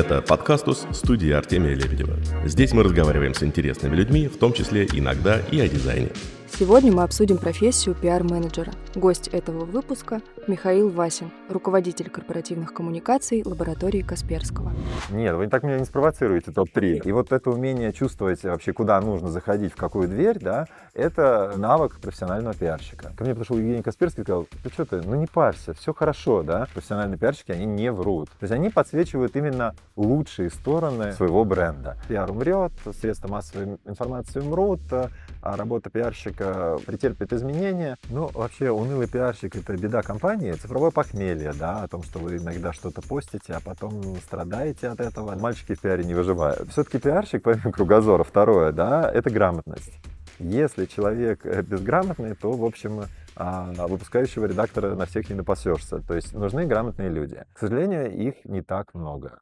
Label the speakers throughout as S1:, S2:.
S1: Это подкастус студии Артемия Лебедева. Здесь мы разговариваем с интересными людьми, в том числе иногда и о дизайне.
S2: Сегодня мы обсудим профессию пиар-менеджера. Гость этого выпуска – Михаил Васин, руководитель корпоративных коммуникаций лаборатории Касперского.
S1: Нет, вы так меня не спровоцируете, топ-3. И вот это умение чувствовать вообще, куда нужно заходить, в какую дверь, да, это навык профессионального пиарщика. Ко мне пришел Евгений Касперский и сказал, ты что ты, ну не парься, все хорошо, да. Профессиональные пиарщики, они не врут. То есть они подсвечивают именно лучшие стороны своего бренда. Пиар умрет, средства массовой информации умрут, а работа пиарщика немножко претерпит изменения. Ну, вообще, унылый пиарщик — это беда компании, цифровое похмелье, да, о том, что вы иногда что-то постите, а потом страдаете от этого. Мальчики в пиаре не выживают. Все-таки пиарщик, помимо кругозора, второе, да, это грамотность. Если человек э, безграмотный, то, в общем, а, выпускающего редактора на всех не напасешься. То есть нужны грамотные люди. К сожалению, их не так много.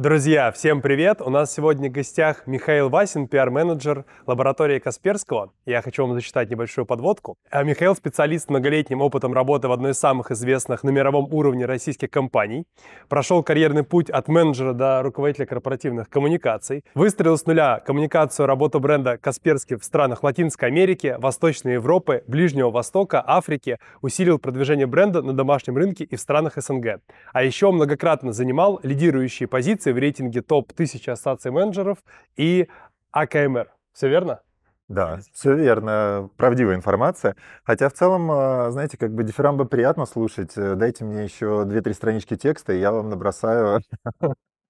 S3: Друзья, всем привет! У нас сегодня в гостях Михаил Васин, пиар-менеджер лаборатории Касперского. Я хочу вам зачитать небольшую подводку. А Михаил – специалист с многолетним опытом работы в одной из самых известных на мировом уровне российских компаний. Прошел карьерный путь от менеджера до руководителя корпоративных коммуникаций. Выстроил с нуля коммуникацию работу бренда Касперский в странах Латинской Америки, Восточной Европы, Ближнего Востока, Африки. Усилил продвижение бренда на домашнем рынке и в странах СНГ. А еще многократно занимал лидирующие позиции в рейтинге топ-1000 ассоциаций менеджеров и АКМР. Все верно?
S1: Да, все верно, правдивая информация. Хотя в целом, э, знаете, как бы дифирамбы приятно слушать. Э, дайте мне еще 2-3 странички текста, и я вам набросаю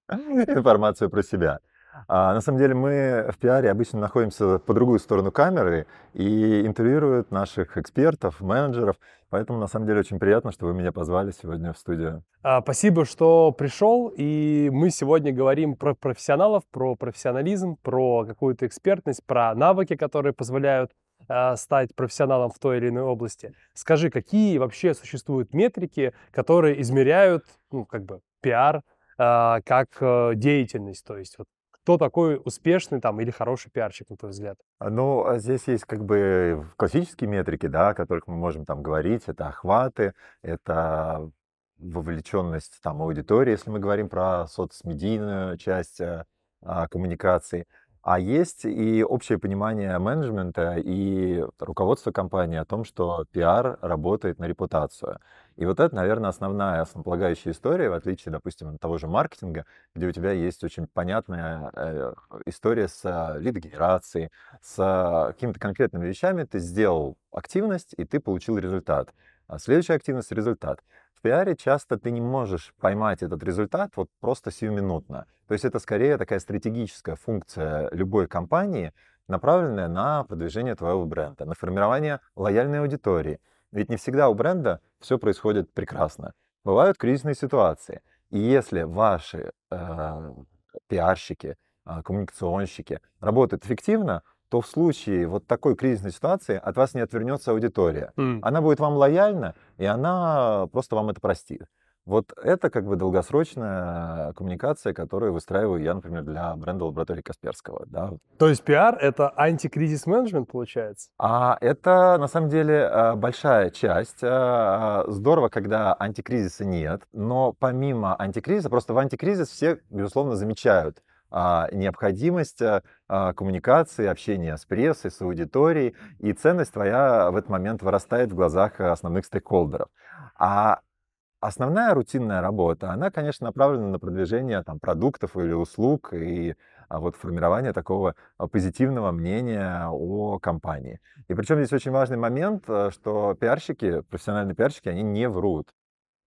S1: информацию про себя. А, на самом деле мы в пиаре обычно находимся по другую сторону камеры и интервьюируют наших экспертов, менеджеров. Поэтому на самом деле очень приятно, что вы меня позвали сегодня в студию.
S3: А, спасибо, что пришел. И мы сегодня говорим про профессионалов, про профессионализм, про какую-то экспертность, про навыки, которые позволяют а, стать профессионалом в той или иной области. Скажи, какие вообще существуют метрики, которые измеряют, ну, как бы, пиар как э, деятельность, то есть вот кто такой успешный там или хороший пиарщик, на твой взгляд?
S1: А, ну, а здесь есть как бы классические метрики, да, о которых мы можем там говорить. Это охваты, это вовлеченность там аудитории, если мы говорим про соцмедийную часть э, а, коммуникации – а есть и общее понимание менеджмента и руководства компании о том, что пиар работает на репутацию. И вот это, наверное, основная основополагающая история, в отличие, допустим, от того же маркетинга, где у тебя есть очень понятная э, история с лидогенерацией, с э, какими-то конкретными вещами. Ты сделал активность, и ты получил результат. А следующая активность — результат. В пиаре часто ты не можешь поймать этот результат вот просто сиюминутно. То есть это скорее такая стратегическая функция любой компании, направленная на продвижение твоего бренда, на формирование лояльной аудитории. Ведь не всегда у бренда все происходит прекрасно. Бывают кризисные ситуации. И если ваши э, пиарщики, э, коммуникационщики работают эффективно, то в случае вот такой кризисной ситуации от вас не отвернется аудитория. Mm. Она будет вам лояльна, и она просто вам это простит. Вот это как бы долгосрочная коммуникация, которую выстраиваю я, например, для бренда лаборатории Касперского. Да.
S3: То есть пиар — это антикризис менеджмент, получается?
S1: А это, на самом деле, э, большая часть. Э, э, здорово, когда антикризиса нет, но помимо антикризиса, просто в антикризис все, безусловно, замечают а, необходимость э, а, коммуникации, общения с прессой, с аудиторией, и ценность твоя в этот момент вырастает в глазах э, основных стейкхолдеров. А основная рутинная работа, она, конечно, направлена на продвижение там, продуктов или услуг и а, вот формирование такого позитивного мнения о компании. И причем здесь очень важный момент, э, что пиарщики, профессиональные пиарщики, они не врут.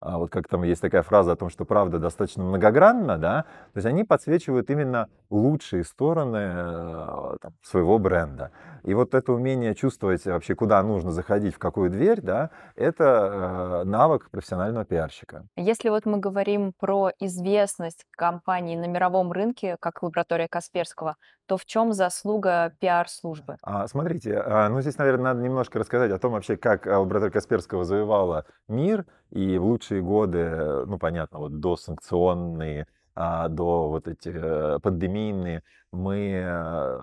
S1: А, вот как там есть такая фраза о том, что правда достаточно многогранна, да, то есть они подсвечивают именно лучшие стороны э, там, своего бренда. И вот это умение чувствовать вообще, куда нужно заходить, в какую дверь, да, это э, навык профессионального пиарщика.
S2: Если вот мы говорим про известность компании на мировом рынке, как лаборатория Касперского, то в чем заслуга пиар-службы?
S1: А, смотрите, а, ну здесь, наверное, надо немножко рассказать о том вообще, как э, лаборатория Касперского завоевала мир и в лучшие годы, ну, понятно, вот до санкционные, а, до вот эти э, пандемийные, мы э,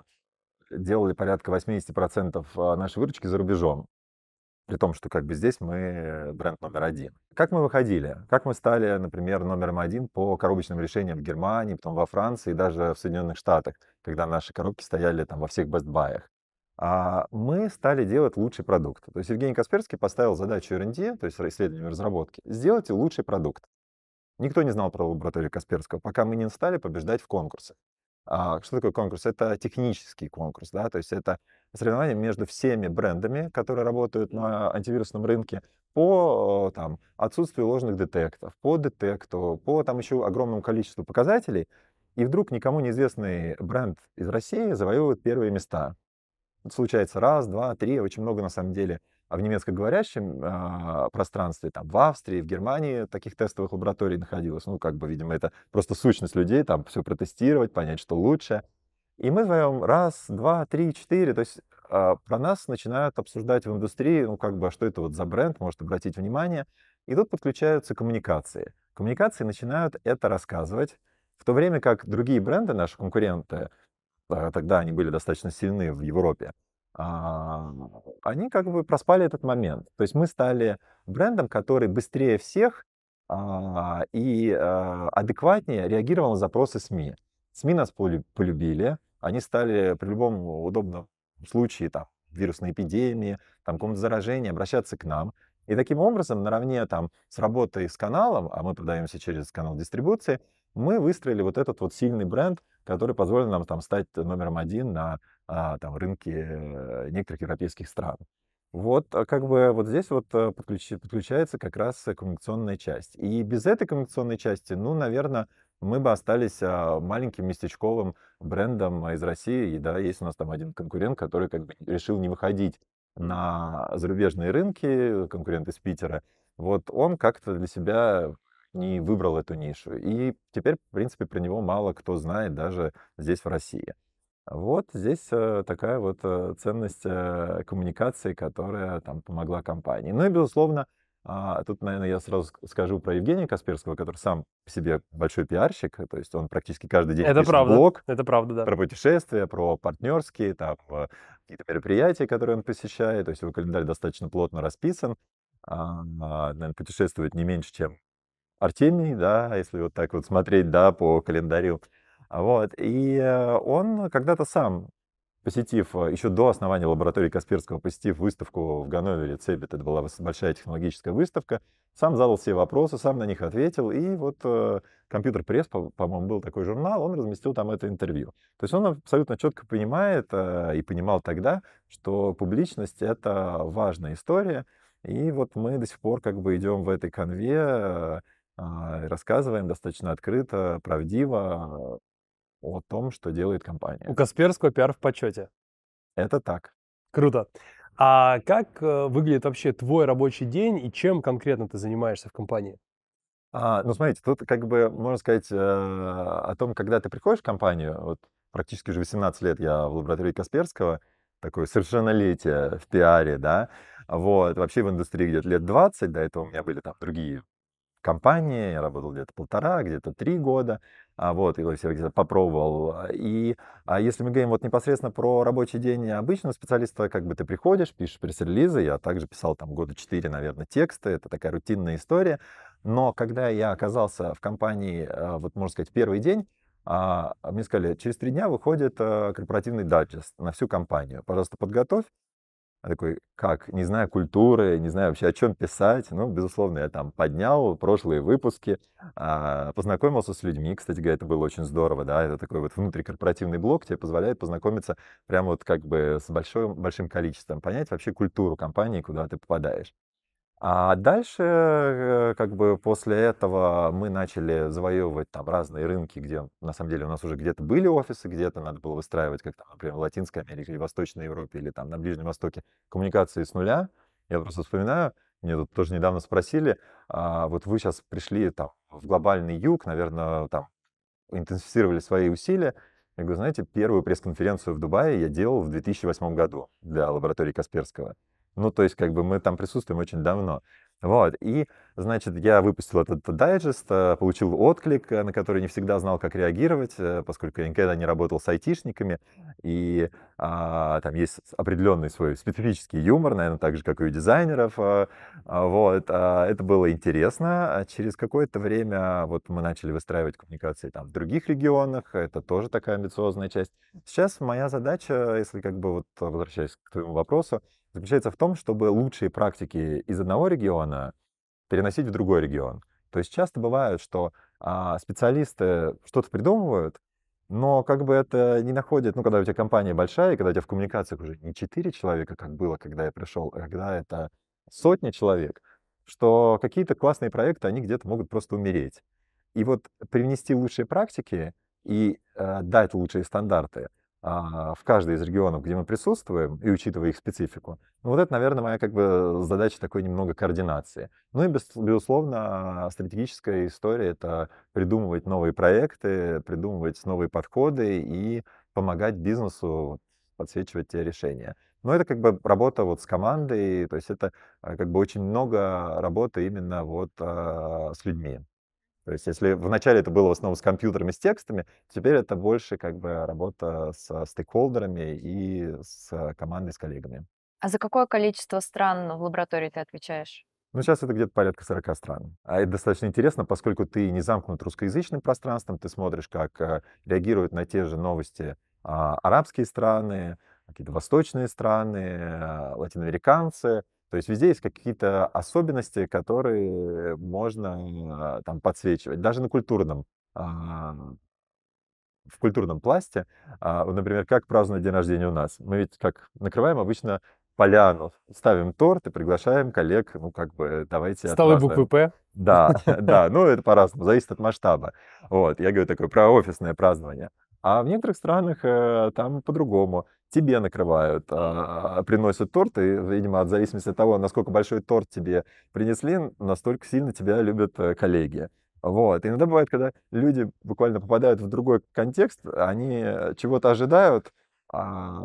S1: делали порядка 80% а, нашей выручки за рубежом. При том, что как бы здесь мы э, бренд номер один. Как мы выходили? Как мы стали, например, номером один по коробочным решениям в Германии, потом во Франции, и даже в Соединенных Штатах, когда наши коробки стояли там во всех Best а мы стали делать лучший продукт. То есть Евгений Касперский поставил задачу R&D, то есть исследование разработки, сделать лучший продукт. Никто не знал про лабораторию Касперского, пока мы не стали побеждать в конкурсах. А, что такое конкурс? Это технический конкурс, да, то есть это соревнование между всеми брендами, которые работают на антивирусном рынке, по э, там, отсутствию ложных детектов, по детекту, по там еще огромному количеству показателей. И вдруг никому неизвестный бренд из России завоевывает первые места случается раз, два, три, очень много на самом деле. А в немецкоговорящем э, пространстве, там, в Австрии, в Германии таких тестовых лабораторий находилось. Ну, как бы, видимо, это просто сущность людей, там, все протестировать, понять, что лучше. И мы вдвоем раз, два, три, четыре, то есть а, про нас начинают обсуждать в индустрии, ну, как бы, что это вот за бренд, может обратить внимание. И тут подключаются коммуникации. Коммуникации начинают это рассказывать, в то время как другие бренды, наши конкуренты, а, тогда они были достаточно сильны в Европе, а, они как бы проспали этот момент. То есть мы стали брендом, который быстрее всех а, и адекватнее реагировал на запросы СМИ. СМИ нас полюбили, они стали при любом удобном случае, там, вирусной эпидемии, там, каком заражения, обращаться к нам. И таким образом, наравне там, с работой с каналом, а мы продаемся через канал дистрибуции, мы выстроили вот этот вот сильный бренд, который позволил нам там стать номером один на а, там, рынке некоторых европейских стран. Вот а, как бы вот здесь вот э, подключи, подключается как раз э, коммуникационная часть. И без этой коммуникационной части, ну, наверное, мы бы остались а, маленьким местечковым брендом из России. И да, есть у нас там один конкурент, который как бы решил не выходить на зарубежные рынки, конкурент из Питера. Вот он как-то для себя не выбрал эту нишу. И теперь, в принципе, про него мало кто знает даже здесь, в России. Вот здесь э, такая вот э, ценность э, коммуникации, которая там помогла компании. Ну и, безусловно, а, тут, наверное, я сразу скажу про Евгения Касперского, который сам по себе большой пиарщик, то есть он практически каждый день это пишет правда. блог
S3: это правда, да. про
S1: путешествия, про партнерские, там, какие-то мероприятия, которые он посещает, то есть его календарь достаточно плотно расписан, а, наверное, путешествует не меньше, чем Артемий, да, если вот так вот смотреть, да, по календарю. А вот. И э, он когда-то сам посетив, э, еще до основания лаборатории Касперского, посетив выставку в Ганновере Цебет, это была большая технологическая выставка, сам задал все вопросы, сам на них ответил, и вот э, компьютер пресс, по-моему, был такой журнал, он разместил там это интервью. То есть он абсолютно четко понимает э, и понимал тогда, что публичность — это важная история, и вот мы до сих пор как бы идем в этой конве, а, рассказываем достаточно открыто, правдиво э, о том, что делает компания. У
S3: Касперского пиар в почете. Это так. Круто. А как э, выглядит вообще твой рабочий день и чем конкретно ты занимаешься в компании? А, ну, смотрите, тут как
S1: бы можно сказать э, о том, когда ты приходишь в компанию, вот практически уже 18 лет я в лаборатории Касперского, такое совершеннолетие в пиаре, да, вот, вообще в индустрии где-то лет 20, до этого у меня были там другие компании, я работал где-то полтора, где-то три года, а вот, и где-то попробовал. А, и а если мы говорим вот непосредственно про рабочий день обычного специалиста, как бы ты приходишь, пишешь пресс-релизы, я также писал там года четыре, наверное, тексты, это такая рутинная история, но когда я оказался в компании, а, вот можно сказать, первый день, а, мне сказали, через три дня выходит э, корпоративный дайджест на всю компанию. Пожалуйста, подготовь. Я а такой, как? Не знаю культуры, не знаю вообще, о чем писать. Ну, безусловно, я там поднял прошлые выпуски, а, познакомился с людьми. Кстати говоря, это было очень здорово, да. Это такой вот внутрикорпоративный блок, тебе позволяет познакомиться прямо вот как бы с большим, большим количеством, понять вообще культуру компании, куда ты попадаешь. А дальше, э, как бы после этого мы начали завоевывать там разные рынки, где на самом деле у нас уже где-то были офисы, где-то надо было выстраивать, как там, например, в Латинской Америке или Восточной Европе, или там на Ближнем Востоке, коммуникации с нуля. Я просто вспоминаю, мне тут тоже недавно спросили, а вот вы сейчас пришли там в глобальный юг, наверное, там интенсифицировали свои усилия. Я говорю, знаете, первую пресс-конференцию в Дубае я делал в 2008 году для лаборатории Касперского. Ну, то есть, как бы мы там присутствуем очень давно. Вот, и, значит, я выпустил этот дайджест, э, получил отклик, э, на который не всегда знал, как реагировать, э, поскольку я никогда не работал с айтишниками, и а, там есть определенный свой специфический юмор, наверное, так же, как и у дизайнеров, а, вот, а, это было интересно. А через какое-то время вот мы начали выстраивать коммуникации там в других регионах, это тоже такая амбициозная часть. Сейчас моя задача, если как бы вот возвращаясь к твоему вопросу, заключается в том, чтобы лучшие практики из одного региона переносить в другой регион. То есть часто бывает, что а, специалисты что-то придумывают, но как бы это не находит, ну, когда у тебя компания большая, и когда у тебя в коммуникациях уже не 4 человека, как было, когда я пришел, а когда это сотня человек, что какие-то классные проекты, они где-то могут просто умереть. И вот привнести лучшие практики и э, дать лучшие стандарты — а, в каждый из регионов, где мы присутствуем, и учитывая их специфику. Ну, вот это, наверное, моя как бы задача такой немного координации. Ну и, без, безусловно, стратегическая история — это придумывать новые проекты, придумывать новые подходы и помогать бизнесу подсвечивать те решения. Но это как бы работа вот с командой, то есть это а, как бы очень много работы именно вот а, с людьми. То есть если вначале это было в основном с компьютерами, с текстами, теперь это больше как бы работа с э, стейкхолдерами и с э, командой, с коллегами.
S2: А за какое количество стран в лаборатории ты отвечаешь?
S1: Ну, сейчас это где-то порядка 40 стран. А это достаточно интересно, поскольку ты не замкнут русскоязычным пространством, ты смотришь, как э, реагируют на те же новости а, арабские страны, какие-то восточные страны, латиноамериканцы, то есть везде есть какие-то особенности, которые можно э, там подсвечивать. Даже на культурном а, в культурном пласте, а, например, как празднуют день рождения у нас. Мы ведь как накрываем обычно поляну, ставим торт и приглашаем коллег, ну, как бы, давайте Столы буквы «П». Да, да, ну, это по-разному, зависит от масштаба. Вот, я говорю такое про офисное празднование. А в некоторых странах э, там по-другому тебе накрывают, а, а, приносят торт, и, видимо, от зависимости от того, насколько большой торт тебе принесли, настолько сильно тебя любят э, коллеги. Вот. иногда бывает, когда люди буквально попадают в другой контекст, они э, чего-то ожидают, а,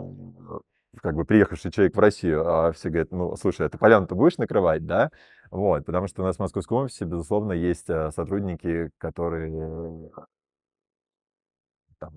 S1: как бы приехавший человек в Россию, а все говорят, ну, слушай, а ты поляну-то будешь накрывать, да? Вот, потому что у нас в московском офисе, безусловно, есть э, сотрудники, которые там,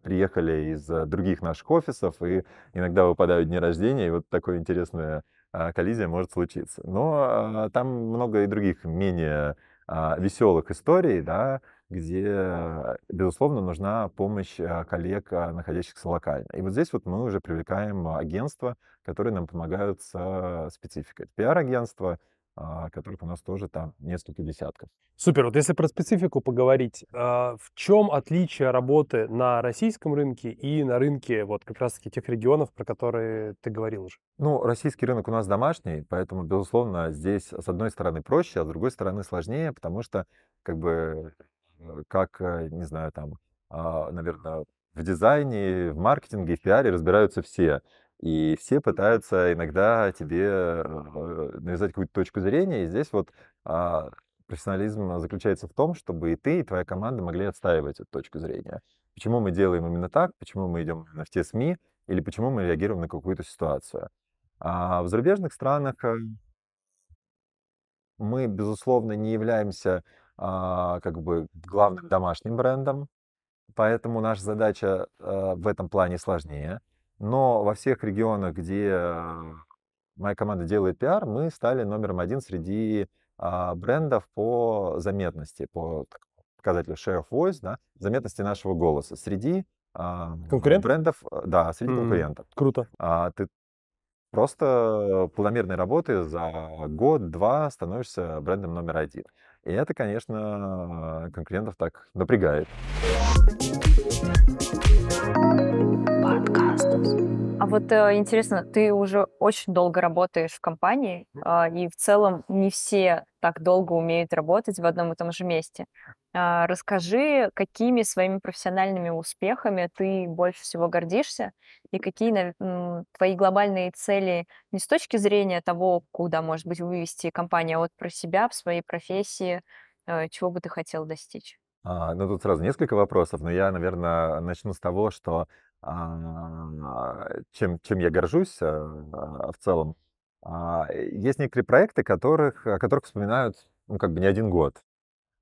S1: приехали из э, других наших офисов, и иногда выпадают дни рождения, и вот такое интересное а, коллизия может случиться. Но а, там много и других менее а, веселых историй, да, где, безусловно, нужна помощь коллег, находящихся локально. И вот здесь вот мы уже привлекаем агентства, которые нам помогают с спецификой. Это
S3: пиар-агентство, а, которых у нас тоже там несколько десятков. Супер. Вот если про специфику поговорить, а, в чем отличие работы на российском рынке и на рынке вот как раз-таки тех регионов, про которые ты говорил уже?
S1: Ну, российский рынок у нас домашний, поэтому, безусловно, здесь с одной стороны проще, а с другой стороны сложнее, потому что как бы э, как, э, не знаю, там, а, наверное, в дизайне, в маркетинге, в пиаре разбираются все. И все пытаются иногда тебе э, навязать какую-то точку зрения. И здесь вот а, профессионализм заключается в том, чтобы и ты, и твоя команда могли отстаивать эту точку зрения. Почему мы делаем именно так, почему мы идем именно в те СМИ, или почему мы реагируем на какую-то ситуацию. А в зарубежных странах э, мы, безусловно, не являемся а, как бы главным домашним брендом, поэтому наша задача а, в этом плане сложнее. Но во всех регионах, где моя команда делает пиар, мы стали номером один среди а, брендов по заметности, по показателю share of voice, да, заметности нашего голоса среди а, конкурентов? брендов, э, да, среди mm-hmm. конкурентов. Круто. А, ты просто планомерной работы за год-два становишься брендом номер один. И это, конечно, конкурентов так напрягает
S2: вот э, интересно, ты уже очень долго работаешь в компании, а, и в целом не все так долго умеют работать в одном и том же месте. А, расскажи, какими своими профессиональными успехами ты больше всего гордишься, и какие твои глобальные цели не с точки зрения того, куда, может быть, вывести компания, а вот про себя, в своей профессии, э, чего бы ты хотел достичь?
S1: А, ну, тут сразу несколько вопросов, но я, наверное, начну с того, что а, чем, чем я горжусь а, в целом. А, есть некоторые проекты, которых, о которых вспоминают ну, как бы не один год.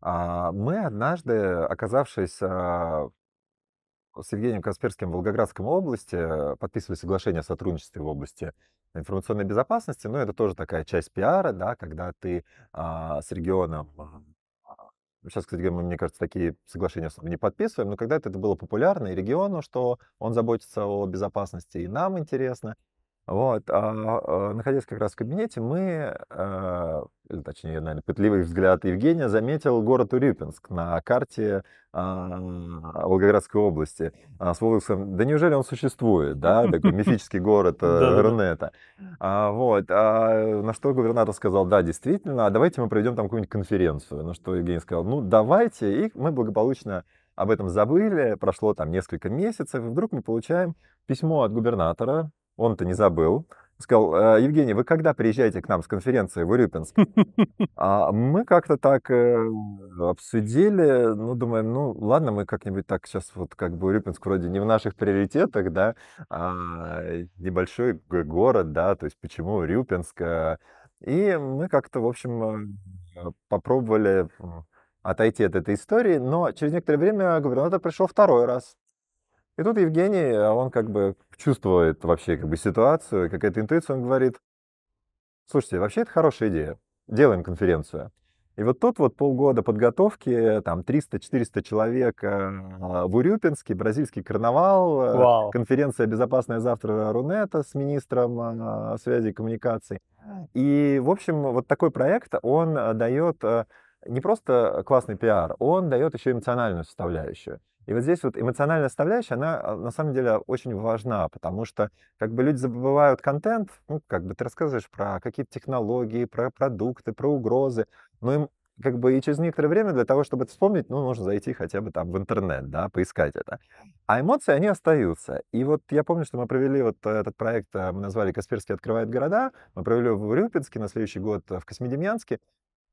S1: А, мы однажды, оказавшись а, с Евгением Касперским в Волгоградской области, э, подписывали соглашение о сотрудничестве в области информационной безопасности. Ну, это тоже такая часть пиара, да, когда ты а, с регионом Сейчас, кстати говоря, мы, мне кажется, такие соглашения особо не подписываем, но когда-то это было популярно и региону, что он заботится о безопасности, и нам интересно. Вот, а, а, находясь как раз в кабинете, мы, э, или точнее, наверное, пытливый взгляд Евгения заметил город Урюпинск на карте э, Волгоградской области э, с возгласом «Да неужели он существует?» да, такой мифический город э, Рунета. Вот, на что губернатор сказал «Да, действительно, давайте мы проведем там какую-нибудь конференцию». На что Евгений сказал «Ну, давайте». И мы благополучно об этом забыли, прошло там несколько месяцев, и вдруг мы получаем письмо от губернатора он-то не забыл. Сказал, «Э, Евгений, вы когда приезжаете к нам с конференции в Урюпинск? А мы как-то так э, обсудили, ну, думаем, ну, ладно, мы как-нибудь так сейчас вот как бы Урюпинск вроде не в наших приоритетах, да, а небольшой город, да, то есть почему Урюпинск? А, и мы как-то, в общем, э, попробовали отойти от этой истории, но через некоторое время губернатор «Ну, пришел второй раз. И тут Евгений, а он как бы чувствует вообще как бы ситуацию, какая-то интуиция, он говорит, слушайте, вообще это хорошая идея, делаем конференцию. И вот тут вот полгода подготовки, там 300-400 человек э, в Урюпинске, бразильский карнавал, э, Вау. конференция «Безопасное завтра» Рунета с министром э, связи и коммуникаций. И, в общем, вот такой проект, он дает не просто классный пиар, он дает еще эмоциональную составляющую. И вот здесь вот эмоциональная составляющая, она э, на самом деле очень важна, потому что как бы люди забывают контент, ну, как бы ты рассказываешь про какие-то технологии, про продукты, про угрозы, но им как бы и через некоторое время для того, чтобы это вспомнить, ну, нужно зайти хотя бы там в интернет, да, поискать это. А эмоции, они остаются. И вот я помню, что мы провели вот этот проект, э, мы назвали «Касперский открывает города», мы провели его в Рюпинске на следующий год э, в Космодемьянске,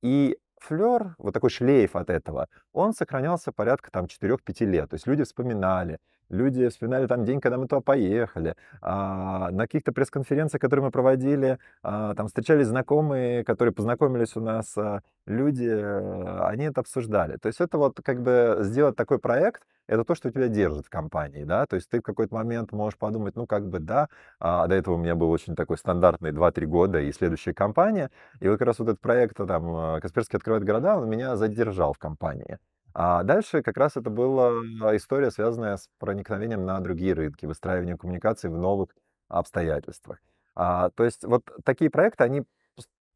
S1: и флер, вот такой шлейф от этого, он сохранялся порядка там 4-5 лет. То есть люди вспоминали, Люди вспоминали там день, когда мы туда поехали. А, на каких-то пресс-конференциях, которые мы проводили, а, там встречались знакомые, которые познакомились у нас, а, люди, а, они это обсуждали. То есть это вот как бы сделать такой проект, это то, что тебя держит в компании, да, то есть ты в какой-то момент можешь подумать, ну, как бы, да, а до этого у меня был очень такой стандартный 2-3 года и следующая компания, и вот как раз вот этот проект, а, там, а, Касперский открывает города, он меня задержал в компании. А дальше как раз это была история, связанная с проникновением на другие рынки, выстраиванием коммуникаций в новых обстоятельствах. А, то есть вот такие проекты, они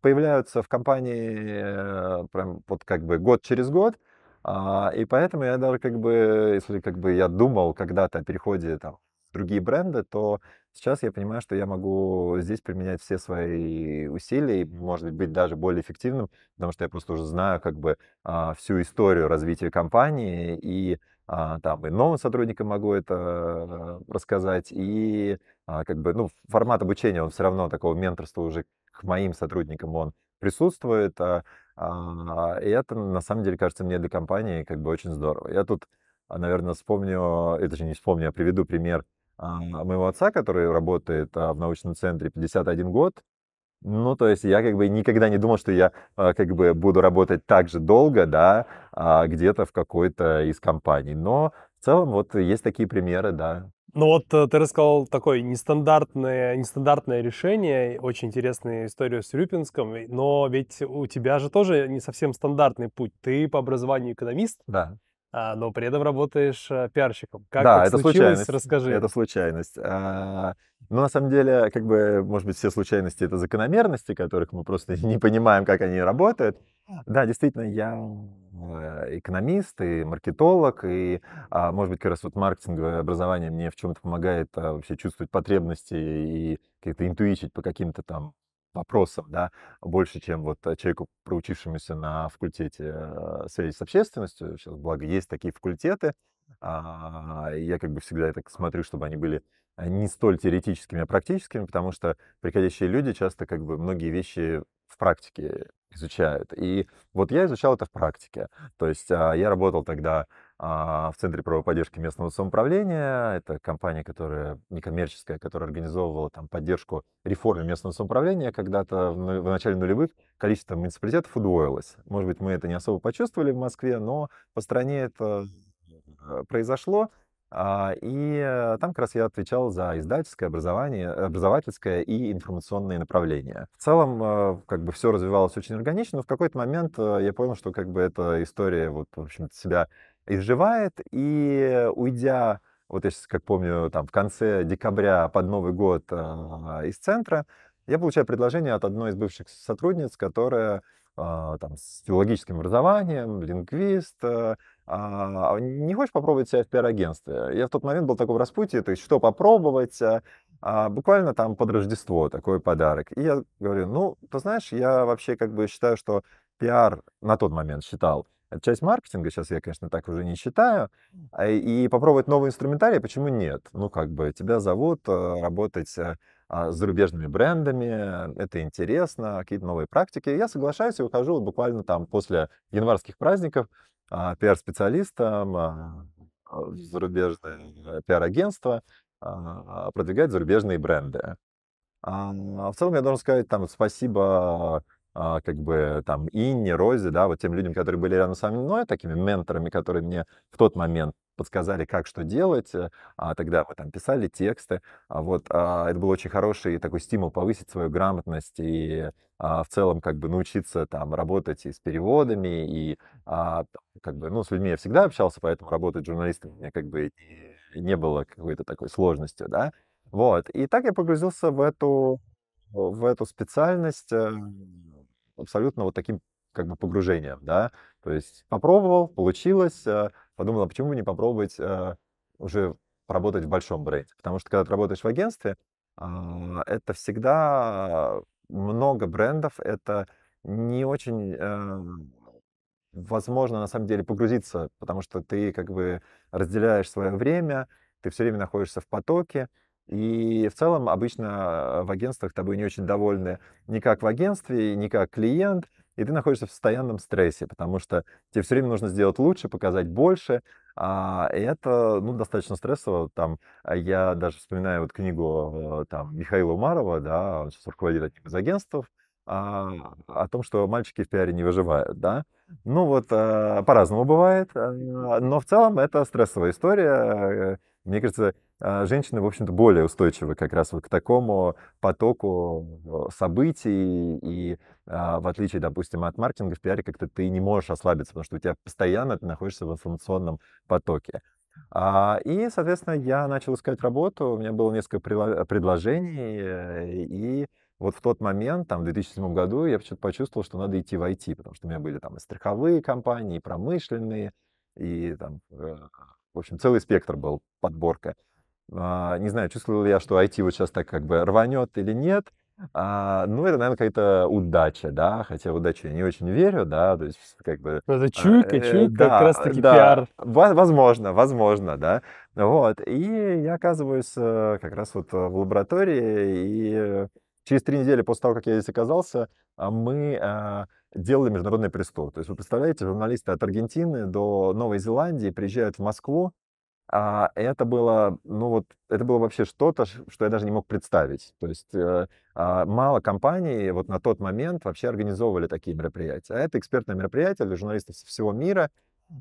S1: появляются в компании э, прям вот как бы год через год, а, и поэтому я даже как бы, если как бы я думал когда-то о переходе там в другие бренды, то Сейчас я понимаю, что я могу здесь применять все свои усилия и, может быть, даже более эффективным, потому что я просто уже знаю как бы а, всю историю развития компании и а, там и новым сотрудникам могу это рассказать, и а, как бы, ну, формат обучения, он все равно такого менторства уже к моим сотрудникам, он присутствует, и это, на самом деле, кажется мне для компании как бы очень здорово. Я тут, наверное, вспомню, это же не вспомню, а приведу пример а, моего отца, который работает а, в научном центре 51 год. Ну, то есть я как бы никогда не думал, что я а, как бы буду работать так же долго, да, где-то в какой-то из компаний. Но в целом вот есть такие примеры, да.
S3: Ну вот э, ты рассказал такое нестандартное, нестандартное решение, очень интересную историю с Рюпинском, но ведь у тебя же тоже не совсем стандартный путь. Ты по образованию экономист. Да а, но при этом работаешь а, пиарщиком. Как да, это случайность. Расскажи. Это
S1: случайность. А, но ну, на самом деле, как бы, может быть, все случайности это закономерности, которых мы просто не понимаем, как они работают. Да, действительно, я э, экономист и маркетолог, и, а, может быть, как раз вот маркетинговое образование мне в чем-то помогает а, вообще чувствовать потребности и как-то интуичить по каким-то там вопросам, да, больше, чем вот э, человеку, проучившемуся на факультете э, связи с общественностью. Сейчас, благо, есть такие факультеты. А, я как бы всегда так смотрю, чтобы они были э, не столь теоретическими, а практическими, потому что приходящие люди часто как бы многие вещи в практике изучают. И вот я изучал это в практике. То есть а, я работал тогда а, в Центре правовой поддержки местного самоуправления. Это компания, которая некоммерческая, которая организовывала там поддержку реформы местного самоуправления. Когда-то в, начале нулевых количество муниципалитетов удвоилось. Может быть, мы это не особо почувствовали в Москве, но по стране это э, произошло. А, и э, там как раз я отвечал за издательское образование, образовательское и информационные направления. В целом, э, как бы все развивалось очень органично, но в какой-то момент я понял, что как бы эта история вот, в общем себя изживает, и уйдя, вот я сейчас, как помню, там в конце декабря под Новый год а, из центра, я получаю предложение от одной из бывших сотрудниц, которая а, там, с филологическим образованием, лингвист, э, а, не хочешь попробовать себя в пиар-агентстве? Я в тот момент был в таком распутье, то есть что попробовать, а, буквально там под Рождество такой подарок. И я говорю, ну, ты знаешь, я вообще как бы считаю, что пиар на тот момент считал, это часть маркетинга, сейчас я, конечно, так уже не считаю. А и попробовать новые инструментарии, почему нет? Ну, как бы тебя зовут э, работать э, а, с зарубежными брендами, это интересно, какие-то новые практики. Я соглашаюсь и ухожу вот буквально там после январских праздников а, пиар-специалистом в зарубежное пиар-агентство продвигать зарубежные бренды. в целом я должен сказать там спасибо а, как бы там Инне, Розе, да, вот тем людям, которые были рядом со мной, такими менторами, которые мне в тот момент подсказали, как что делать. Э, а тогда мы там писали тексты. А вот а это был очень хороший такой стимул повысить свою грамотность и а, в целом как бы научиться там работать и с переводами, и а, как бы, ну, с людьми я всегда общался, поэтому работать журналистом мне как бы не, не было какой-то такой сложностью, да. Вот. И так я погрузился в эту в эту специальность, э, абсолютно вот таким как бы погружением, да, то есть попробовал, получилось, э, подумал, а почему бы не попробовать э, уже поработать в большом бренде, потому что когда ты работаешь в агентстве, а, это всегда много брендов, это не очень э, возможно на самом деле погрузиться, потому что ты как бы разделяешь свое время, ты все время находишься в потоке, и в целом обычно э, в агентствах тобой не очень довольны ни как в агентстве, ни как клиент, и ты находишься в постоянном стрессе, потому что тебе все время нужно сделать лучше, показать больше, а это ну, достаточно стрессово. Там, а, я даже вспоминаю вот книгу э, там, Михаила Умарова, да, он сейчас руководит одним из агентств, а, о том, что мальчики в пиаре не выживают, да. Ну вот а, по-разному бывает, но в целом это стрессовая история. Мне кажется, а женщины, в общем-то, более устойчивы как раз вот к такому потоку э, событий. И а, в отличие, допустим, от маркетинга в пиаре, как-то ты не можешь ослабиться, потому что у тебя постоянно ты находишься в информационном потоке. А, и, соответственно, я начал искать работу, у меня было несколько предложений, и вот в тот момент, там, в 2007 году, я почему-то почувствовал, что надо идти в IT, потому что у меня были там и страховые компании, и промышленные, и там, э, в общем, целый спектр был подборка. А, не знаю, чувствовал я, что IT вот сейчас так как бы рванет или нет. А, ну, это, наверное, какая-то удача, да, хотя в удачу я не очень верю, да, то есть как бы... Это а, э, чуйка, чуйка, да, как раз-таки да, пиар. Возможно, возможно, да, вот, и я оказываюсь э, как раз вот в лаборатории, и через три недели после того, как я здесь оказался, а, мы делали международный пресс То есть вы представляете, журналисты от Аргентины до Новой Зеландии приезжают в Москву, а это было, ну вот, это было вообще что-то, что я даже не мог представить. То есть э, а, мало компаний вот на тот момент вообще организовывали такие мероприятия. А это экспертное мероприятие для журналистов всего мира.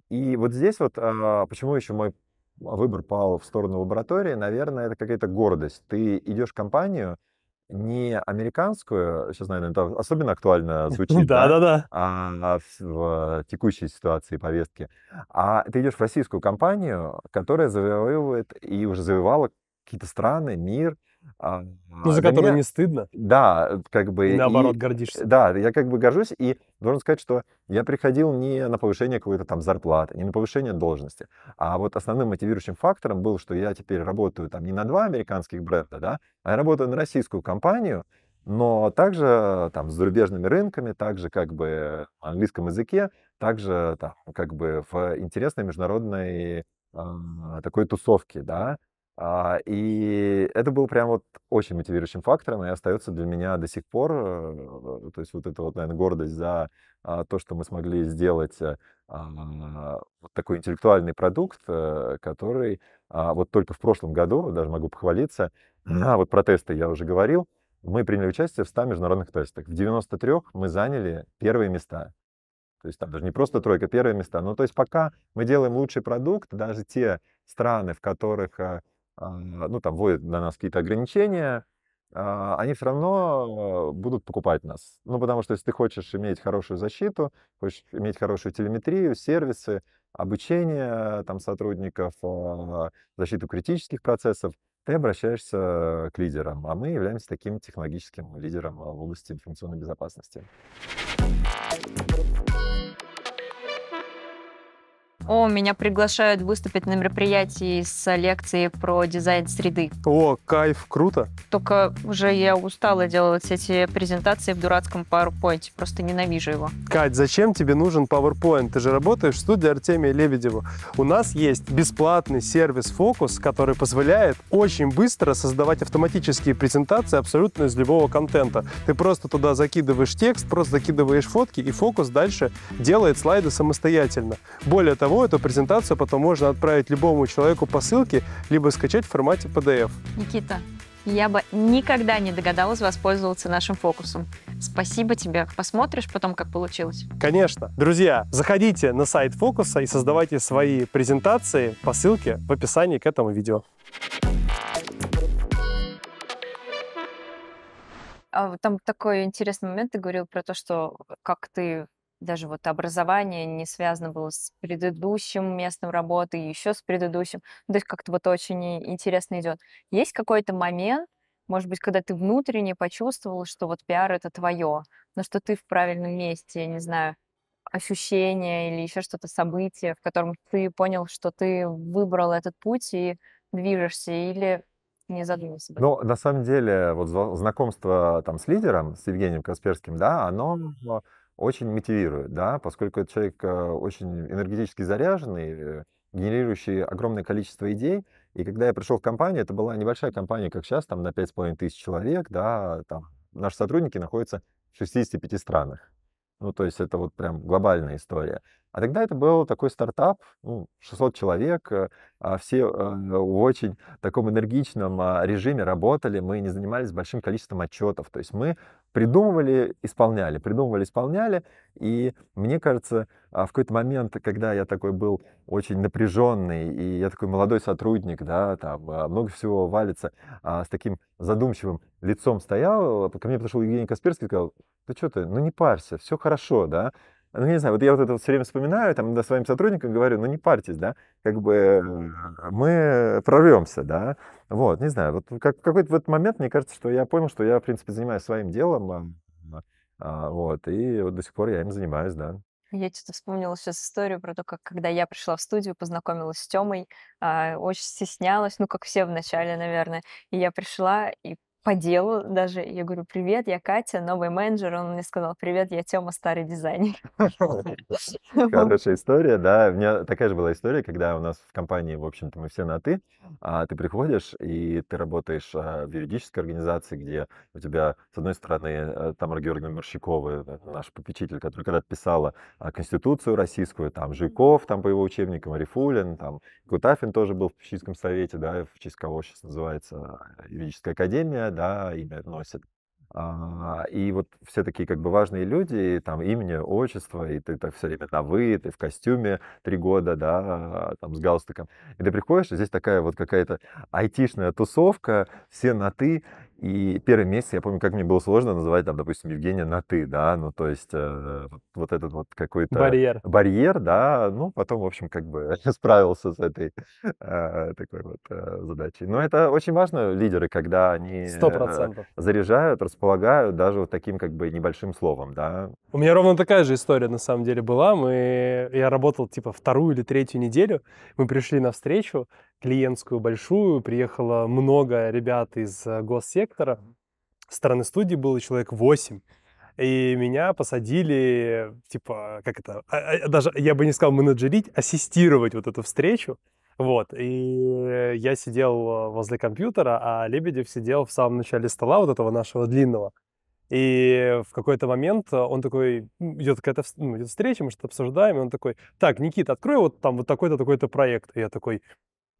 S1: И вот здесь вот, а, почему еще мой выбор пал в сторону лаборатории, наверное, это какая-то гордость. Ты идешь в компанию, не американскую, сейчас, наверное, это особенно актуально звучит, да, да, да, а в текущей ситуации повестки, а ты идешь в российскую компанию, которая завоевывает и уже завоевала какие-то страны, мир, а, ну, за которую меня, не стыдно. Да, э, как бы... и Наоборот, и, гордишься. Да, я как бы горжусь, и должен сказать, что я приходил не на повышение какой-то там зарплаты, не на повышение должности, а вот основным мотивирующим фактором был, что я теперь работаю там не на два американских бренда, да, а я работаю на российскую компанию, но также там с зарубежными рынками, также как бы в английском языке, также там как бы в интересной международной э, такой тусовке, да, а, и это был прям вот очень мотивирующим фактором, и остается для меня до сих пор, э, э, то есть вот эта вот, наверное, гордость за а, то, что мы смогли сделать э, а, вот такой интеллектуальный продукт, который вот только в прошлом году, даже могу похвалиться, на вот про тесты я уже говорил, мы приняли участие в 100 международных тестах. В 93 мы заняли первые места. То есть там даже не просто тройка, первые места. Ну, то есть пока мы делаем лучший продукт, даже те страны, в которых а, ну, там, вводят на нас какие-то ограничения, а, они все равно а, будут покупать нас. Ну, потому что если ты хочешь иметь хорошую защиту, хочешь иметь хорошую телеметрию, сервисы, обучение там, сотрудников, защиту критических процессов, ты обращаешься к лидерам, а мы являемся таким технологическим лидером в области информационной безопасности.
S2: О, меня приглашают выступить на мероприятии с лекцией про дизайн среды. О, кайф, круто. Только уже я устала делать эти презентации в дурацком PowerPoint, просто ненавижу его.
S3: Кать, зачем тебе нужен PowerPoint? Ты же работаешь в студии Артемия Лебедева. У нас есть бесплатный сервис Focus, который позволяет очень быстро создавать автоматические презентации абсолютно из любого контента. Ты просто туда закидываешь текст, просто закидываешь фотки, и Focus дальше делает слайды самостоятельно. Более того, Саму эту презентацию потом можно отправить любому человеку по ссылке, либо скачать в формате PDF.
S2: Никита, я бы никогда не догадалась воспользоваться нашим фокусом. Спасибо тебе. Посмотришь потом, как получилось?
S3: Конечно. Друзья, заходите на сайт Фокуса и создавайте свои презентации по ссылке в описании к этому видео.
S2: А, там такой интересный момент, ты говорил про то, что как ты даже вот образование не связано было с предыдущим местом работы, еще с предыдущим. Ну, то есть как-то вот очень интересно идет. Есть какой-то момент, может быть, когда ты внутренне почувствовал, что вот пиар это твое, но что ты в правильном месте, я не знаю, ощущение или еще что-то, событие, в котором ты понял, что ты выбрал этот путь и движешься, или не задумывался об Ну,
S1: на самом деле, вот знакомство там с лидером, с Евгением Касперским, да, оно очень мотивирует, да, поскольку этот человек э, очень энергетически заряженный, генерирующий огромное количество идей. И когда я пришел в компанию, это была небольшая компания, как сейчас, там на 5,5 тысяч человек, да, там наши сотрудники находятся в 65 странах. Ну, то есть это вот прям глобальная история. А тогда это был такой стартап, ну, 600 человек, э, а все э, в очень таком энергичном а, режиме работали, мы не занимались большим количеством отчетов. То есть мы придумывали, исполняли, придумывали, исполняли. И мне кажется, а, в какой-то момент, когда я такой был очень напряженный, и я такой молодой сотрудник, да, там а, много всего валится, а с таким задумчивым лицом стоял, а, ко мне подошел Евгений Касперский и сказал, ты что ты, ну не парься, все хорошо, да, ну, не знаю, вот я вот это вот все время вспоминаю, там, да, своим сотрудникам говорю, ну, не парьтесь, да, как бы э, мы прорвемся, да, вот, не знаю, вот как, какой-то вот момент, мне кажется, что я понял, что я, в принципе, занимаюсь своим делом, а, вот, и вот до сих пор я им занимаюсь, да.
S2: Я что-то вспомнила сейчас историю про то, как когда я пришла в студию, познакомилась с Тёмой, э, очень стеснялась, ну, как все вначале, наверное. И я пришла, и по делу даже. Я говорю, привет, я Катя, новый менеджер. Он мне сказал, привет, я Тёма, старый дизайнер.
S1: Хорошая история, да. У меня такая же была история, когда у нас в компании, в общем-то, мы все на «ты», а ты приходишь и ты работаешь а, в юридической организации, где у тебя, с одной стороны, э, Тамара Георгиевна Мерщикова, э, наш попечитель, который когда-то писала а, Конституцию российскую, там Жуйков, там по его учебникам, Рифулин, там Кутафин тоже был в попечительском совете, да, в честь кого сейчас называется а, юридическая академия, да, имя носит. А, и вот все такие как бы важные люди, там имя, отчество, и ты так все время на «вы», ты в костюме три года, да, там с галстуком. И ты приходишь, и здесь такая вот какая-то айтишная тусовка, все на «ты», и первый месяц, я помню, как мне было сложно называть, там, допустим, Евгения на «ты», да, ну, то есть э, вот этот вот какой-то... Барьер. Барьер, да, ну, потом, в общем, как бы справился с этой э, такой вот э, задачей. Но это очень важно, лидеры, когда они... Э, заряжают, располагают даже вот таким, как бы, небольшим словом, да.
S3: У меня ровно такая же история, на самом деле, была. Мы... Я работал, типа, вторую или третью неделю. Мы пришли на встречу клиентскую большую, приехало много ребят из э, госсектора, директора. стороны студии было человек 8. И меня посадили, типа, как это, а, а, даже я бы не сказал менеджерить, ассистировать вот эту встречу. Вот, и я сидел э, возле компьютера, а Лебедев сидел в самом начале стола вот этого нашего длинного. И в какой-то момент э, он такой, идет какая-то ну, идет встреча, мы что-то обсуждаем, и он такой, так, Никита, открой вот там вот такой-то, такой-то проект. И я такой,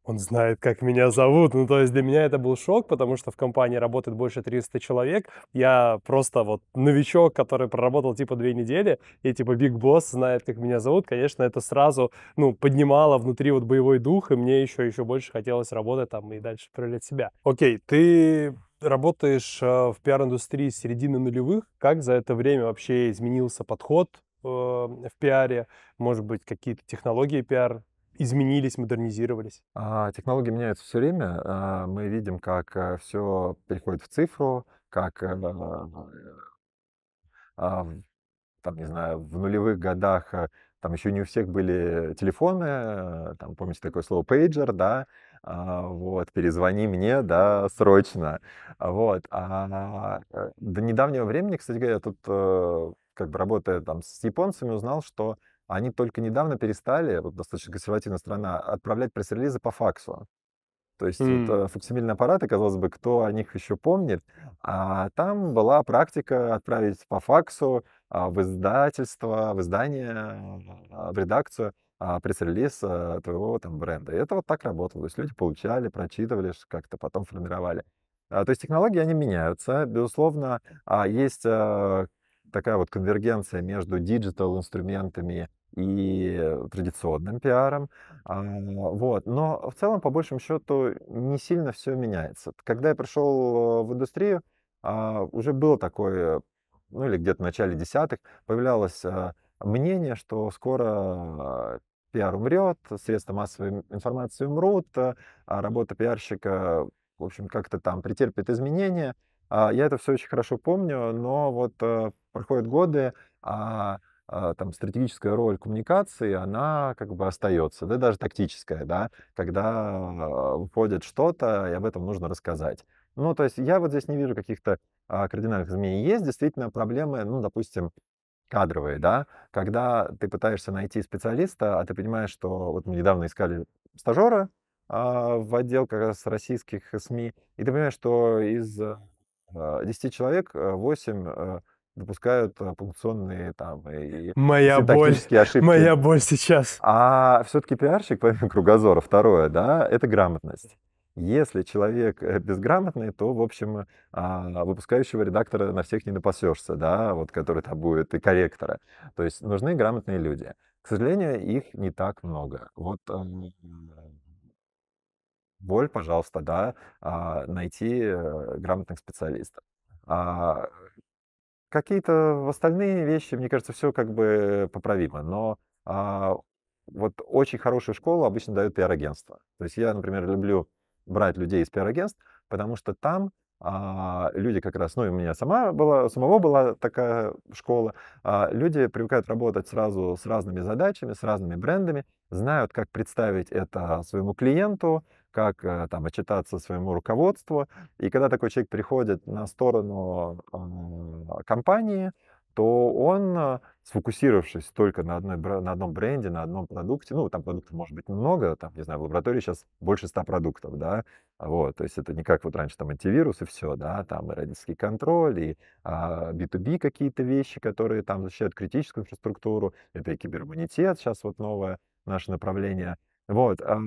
S3: он знает, как меня зовут. Ну, то есть для меня это был шок, потому что в компании работает больше 300 человек. Я просто вот новичок, который проработал типа две недели, и типа Биг Босс знает, как меня зовут. Конечно, это сразу, ну, поднимало внутри вот боевой дух, и мне еще, еще больше хотелось работать там и дальше проявлять себя. Окей, ты работаешь э, в пиар-индустрии середины нулевых. Как за это время вообще изменился подход э, в пиаре? Может быть, какие-то технологии пиар изменились, модернизировались?
S1: А, технологии меняются все время. А, мы видим, как э, все переходит в цифру, как э, а, там, не знаю, в нулевых годах э, там еще не у всех были телефоны, там, помните такое слово пейджер, да, а, вот, перезвони мне, да, срочно, вот. А до недавнего времени, кстати говоря, я тут как бы работая там с японцами, узнал, что они только недавно перестали, вот достаточно консервативная страна, отправлять пресс-релизы по факсу. То есть mm. это факсимильные аппараты, казалось бы, кто о них еще помнит. А там была практика отправить по факсу а, в издательство, в издание, а, в редакцию а, пресс-релиз э, твоего там бренда. И это вот так работало. То есть люди получали, прочитывали, как-то потом формировали. То есть технологии, они меняются. Безусловно, а есть э, такая вот конвергенция между диджитал-инструментами и традиционным пиаром. А, вот. Но в целом, по большему счету, не сильно все меняется. Когда я пришел э, в индустрию, а, уже было такое, ну или где-то в начале десятых, появлялось э, мнение, что скоро э, пиар умрет, средства массовой информации умрут, а работа пиарщика, в общем, как-то там претерпит изменения. Я это все очень хорошо помню, но вот проходят годы, а а, там стратегическая роль коммуникации, она как бы остается, да даже тактическая, да, когда выходит что-то, и об этом нужно рассказать. Ну, то есть я вот здесь не вижу каких-то а, кардинальных изменений. Есть действительно проблемы, ну, допустим, кадровые, да, когда ты пытаешься найти специалиста, а ты понимаешь, что вот мы недавно искали стажера а, в отдел как раз российских СМИ, и ты понимаешь, что из а, 10 человек 8 э, допускают э, пункционные там и моя боль, ошибки. Моя боль сейчас. А все-таки пиарщик, помимо кругозора, второе, да, это грамотность. Если человек э, безграмотный, то, в общем, а, выпускающего редактора на всех не напасешься, да, вот который там будет, и корректора. То есть нужны грамотные люди. К сожалению, их не так много. Вот эм, боль, пожалуйста, да, а, найти э, грамотных специалистов. А, Какие-то остальные вещи, мне кажется, все как бы поправимо. Но а, вот очень хорошую школу обычно дают пиар-агентство. То есть я, например, люблю брать людей из пиар-агентств, потому что там а, люди как раз, ну и у меня сама была, самого была такая школа, а, люди привыкают работать сразу с разными задачами, с разными брендами, знают, как представить это своему клиенту, как э, там отчитаться своему руководству. И когда такой человек приходит на сторону а, компании, то он, э, сфокусировавшись только на, одной, на одном бренде, на одном продукте, ну, там продуктов может быть много, там, не знаю, в лаборатории сейчас больше ста продуктов, да, вот, то есть это не как вот раньше там антивирус и все, да, там и родительский контроль, и а, B2B какие-то вещи, которые там защищают критическую инфраструктуру, это и кибермунитет сейчас вот новое наше направление – вот. А,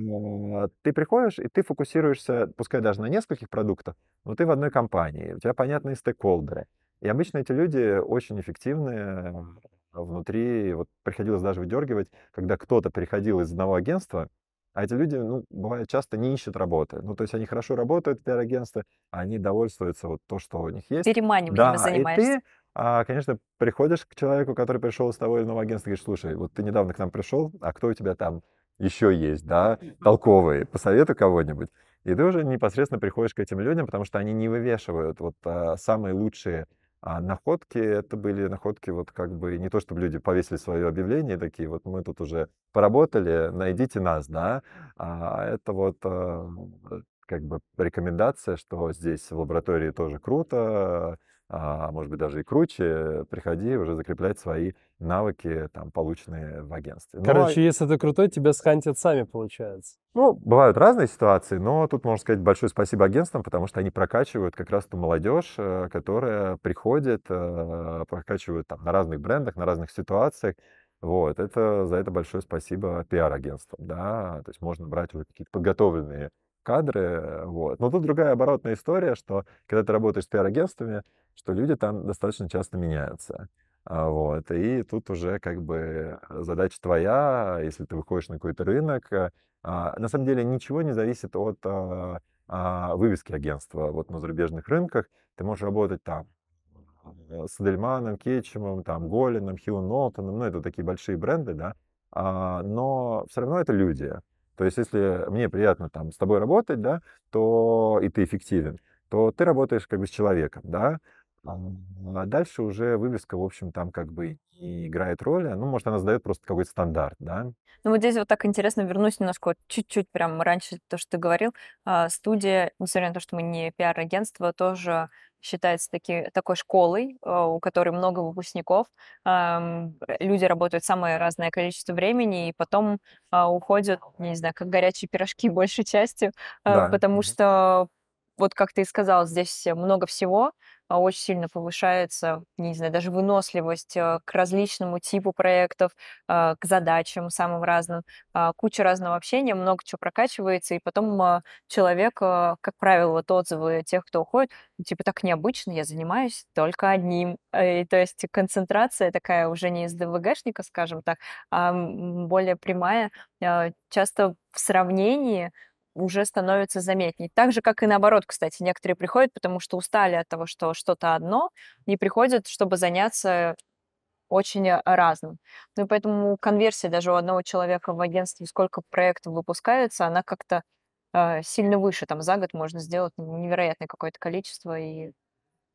S1: ты приходишь, и ты фокусируешься, пускай даже на нескольких продуктах, но ты в одной компании, у тебя понятные стейкхолдеры. И обычно эти люди очень эффективные а, внутри. Вот приходилось даже выдергивать, когда кто-то приходил из одного агентства, а эти люди, ну, бывает, часто не ищут работы. Ну, то есть они хорошо работают в пиар-агентстве, а они довольствуются вот то, что у них есть.
S2: Переманиванием да, занимаешься. И ты
S1: а, конечно, приходишь к человеку, который пришел из того или иного агентства, и говоришь, слушай, вот ты недавно к нам пришел, а кто у тебя там еще есть, да, толковые, посоветуй кого-нибудь. И ты уже непосредственно приходишь к этим людям, потому что они не вывешивают. Вот а, самые лучшие а находки это были находки вот как бы не то, чтобы люди повесили свое объявление такие, вот мы тут уже поработали, найдите нас, да. А это вот э, как бы рекомендация, что здесь в лаборатории тоже круто, а может быть даже и круче, приходи уже закреплять свои навыки, там, полученные в агентстве. Ну, а Короче, но...
S3: если ты крутой, тебя схантят сами, получается. Ну,
S1: бывают разные ситуации, но тут можно сказать большое спасибо агентствам, потому что они прокачивают как раз ту молодежь, э, которая приходит, э, прокачивают там на разных брендах, на разных ситуациях, вот, это, за это большое спасибо пиар-агентствам, да, то есть можно брать уже какие-то подготовленные кадры, вот. Но тут другая оборотная история, что когда ты работаешь с пиар-агентствами, что люди там достаточно часто меняются. А, вот. И тут уже как бы э, задача твоя, если ты выходишь на какой-то рынок. Э, а, на самом деле ничего не зависит от а, вывески агентства. Вот на зарубежных рынках ты можешь работать там э, с Дельманом, Кетчемом, там, Голином, Хилл Нолтоном, ну, это такие большие бренды, да, но все равно это люди. То есть, если мне приятно там с тобой работать, да, то и ты эффективен, то ты работаешь как бы с человеком, да, а дальше уже вывеска, в общем, там как бы не играет роли. А, ну, может, она задает просто какой-то стандарт, да.
S2: Ну, вот здесь вот так интересно вернусь немножко, вот чуть-чуть прям раньше то, что ты говорил. А, студия, несмотря на то, что мы не пиар-агентство, тоже считается таки, такой школой, а, у которой много выпускников. Э, люди работают самое разное количество времени и потом уходят, не знаю, как горячие пирожки большей частью, да. потому что вот как ты и сказал, здесь э, много всего, а, очень сильно повышается, не знаю, даже выносливость э, к различному типу проектов, э, к задачам самым разным, а, куча разного общения, много чего прокачивается, и потом э, человек, как правило, вот отзывы тех, кто уходит, ну, типа так необычно, я занимаюсь только одним. И, то есть концентрация такая уже не из ДВГшника, скажем так, а более прямая, часто в сравнении уже становится заметней. Так же, как и наоборот, кстати, некоторые приходят, потому что устали от того, что что-то одно, и приходят, чтобы заняться очень э, разным. Ну и поэтому конверсия даже у одного человека в агентстве, сколько проектов выпускается, она как-то э, сильно выше. Там за год можно сделать невероятное какое-то количество и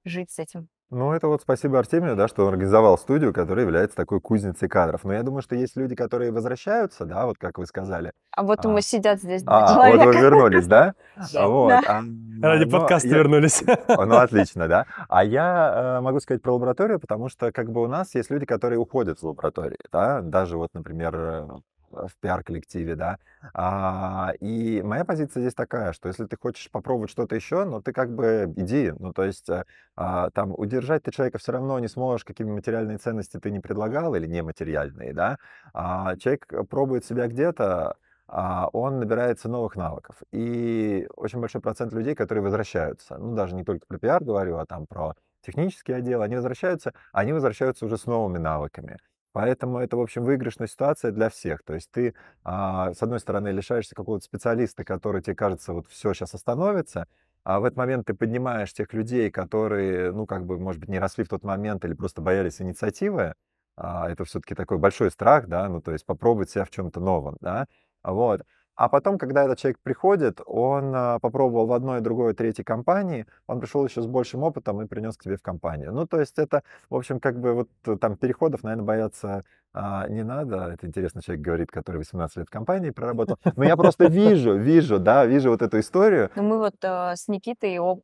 S2: жить с этим.
S1: Ну, это вот спасибо Артемию, да, что он организовал студию, которая является такой кузницей кадров. Но я думаю, что есть люди, которые возвращаются, да, вот как вы сказали.
S2: А вот а, мы сидят здесь а, два вот вы вернулись, да? А, вот. А, Ради
S1: ну, подкаста вернулись. Ну, отлично, да. А я э, могу сказать про лабораторию, потому что как бы у нас есть люди, которые уходят с лаборатории, да, даже вот, например, э, в пиар-коллективе, да. А, и моя позиция здесь такая, что если ты хочешь попробовать что-то еще, ну, ты как бы иди. Ну, то есть э, а, там удержать ты человека все равно не сможешь, какими материальные ценности ты не предлагал или нематериальные, да. А, человек э, пробует себя где-то, а, он набирается новых навыков. И очень большой процент людей, которые возвращаются, ну, даже не только про пиар говорю, а там про технический отдел, они возвращаются, они возвращаются уже с новыми навыками. Поэтому это, в общем, выигрышная ситуация для всех. То есть ты, а, с одной стороны, лишаешься какого-то специалиста, который тебе кажется, вот все сейчас остановится, а в этот момент ты поднимаешь тех людей, которые, ну, как бы, может быть, не росли в тот момент или просто боялись инициативы. А, это все-таки такой большой страх, да, ну, то есть попробовать себя в чем-то новом, да. Вот. А потом, когда этот человек приходит, он а, попробовал в одной, другой, третьей компании, он пришел еще с большим опытом и принес к тебе в компанию. Ну, то есть это, в общем, как бы вот э, там переходов, наверное, бояться а, не надо. Это интересно, человек говорит, который 18 лет в компании проработал. Но я просто вижу, вижу, да, вижу вот эту историю.
S2: Ну, мы вот э, с Никитой об,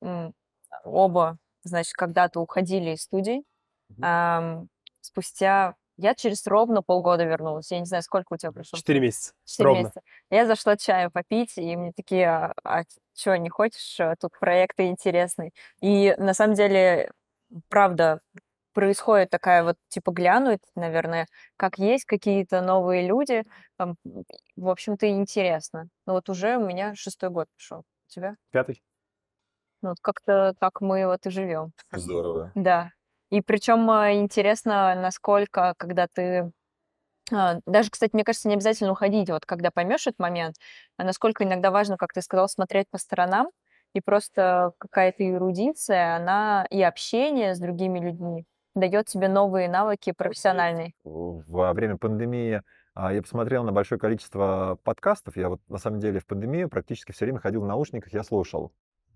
S2: оба, значит, когда-то уходили из студий. Э, спустя я через ровно полгода вернулась. Я не знаю, сколько у тебя прошло. Четыре
S3: месяца. Четыре месяца.
S2: Я зашла чаю попить, и мне такие, а, а что, не хочешь? Э, тут проекты интересные. И на самом деле, правда, происходит такая вот, типа, глянуть, наверное, как есть какие-то новые люди. в общем-то, интересно. Но вот уже у меня шестой год пошел. У тебя? Пятый. Ну, вот как-то так мы вот и живем.
S3: Здорово.
S2: Да. И причем а, интересно, насколько, когда ты а, даже, кстати, мне кажется, не обязательно уходить, вот когда поймешь этот момент, а насколько иногда важно, как ты сказал, смотреть по сторонам, и просто какая-то эрудиция, она и общение с другими людьми дает тебе новые навыки профессиональные.
S1: Во время пандемии я посмотрел на большое количество подкастов. Я вот на самом деле в пандемию практически все время ходил в наушниках, я слушал.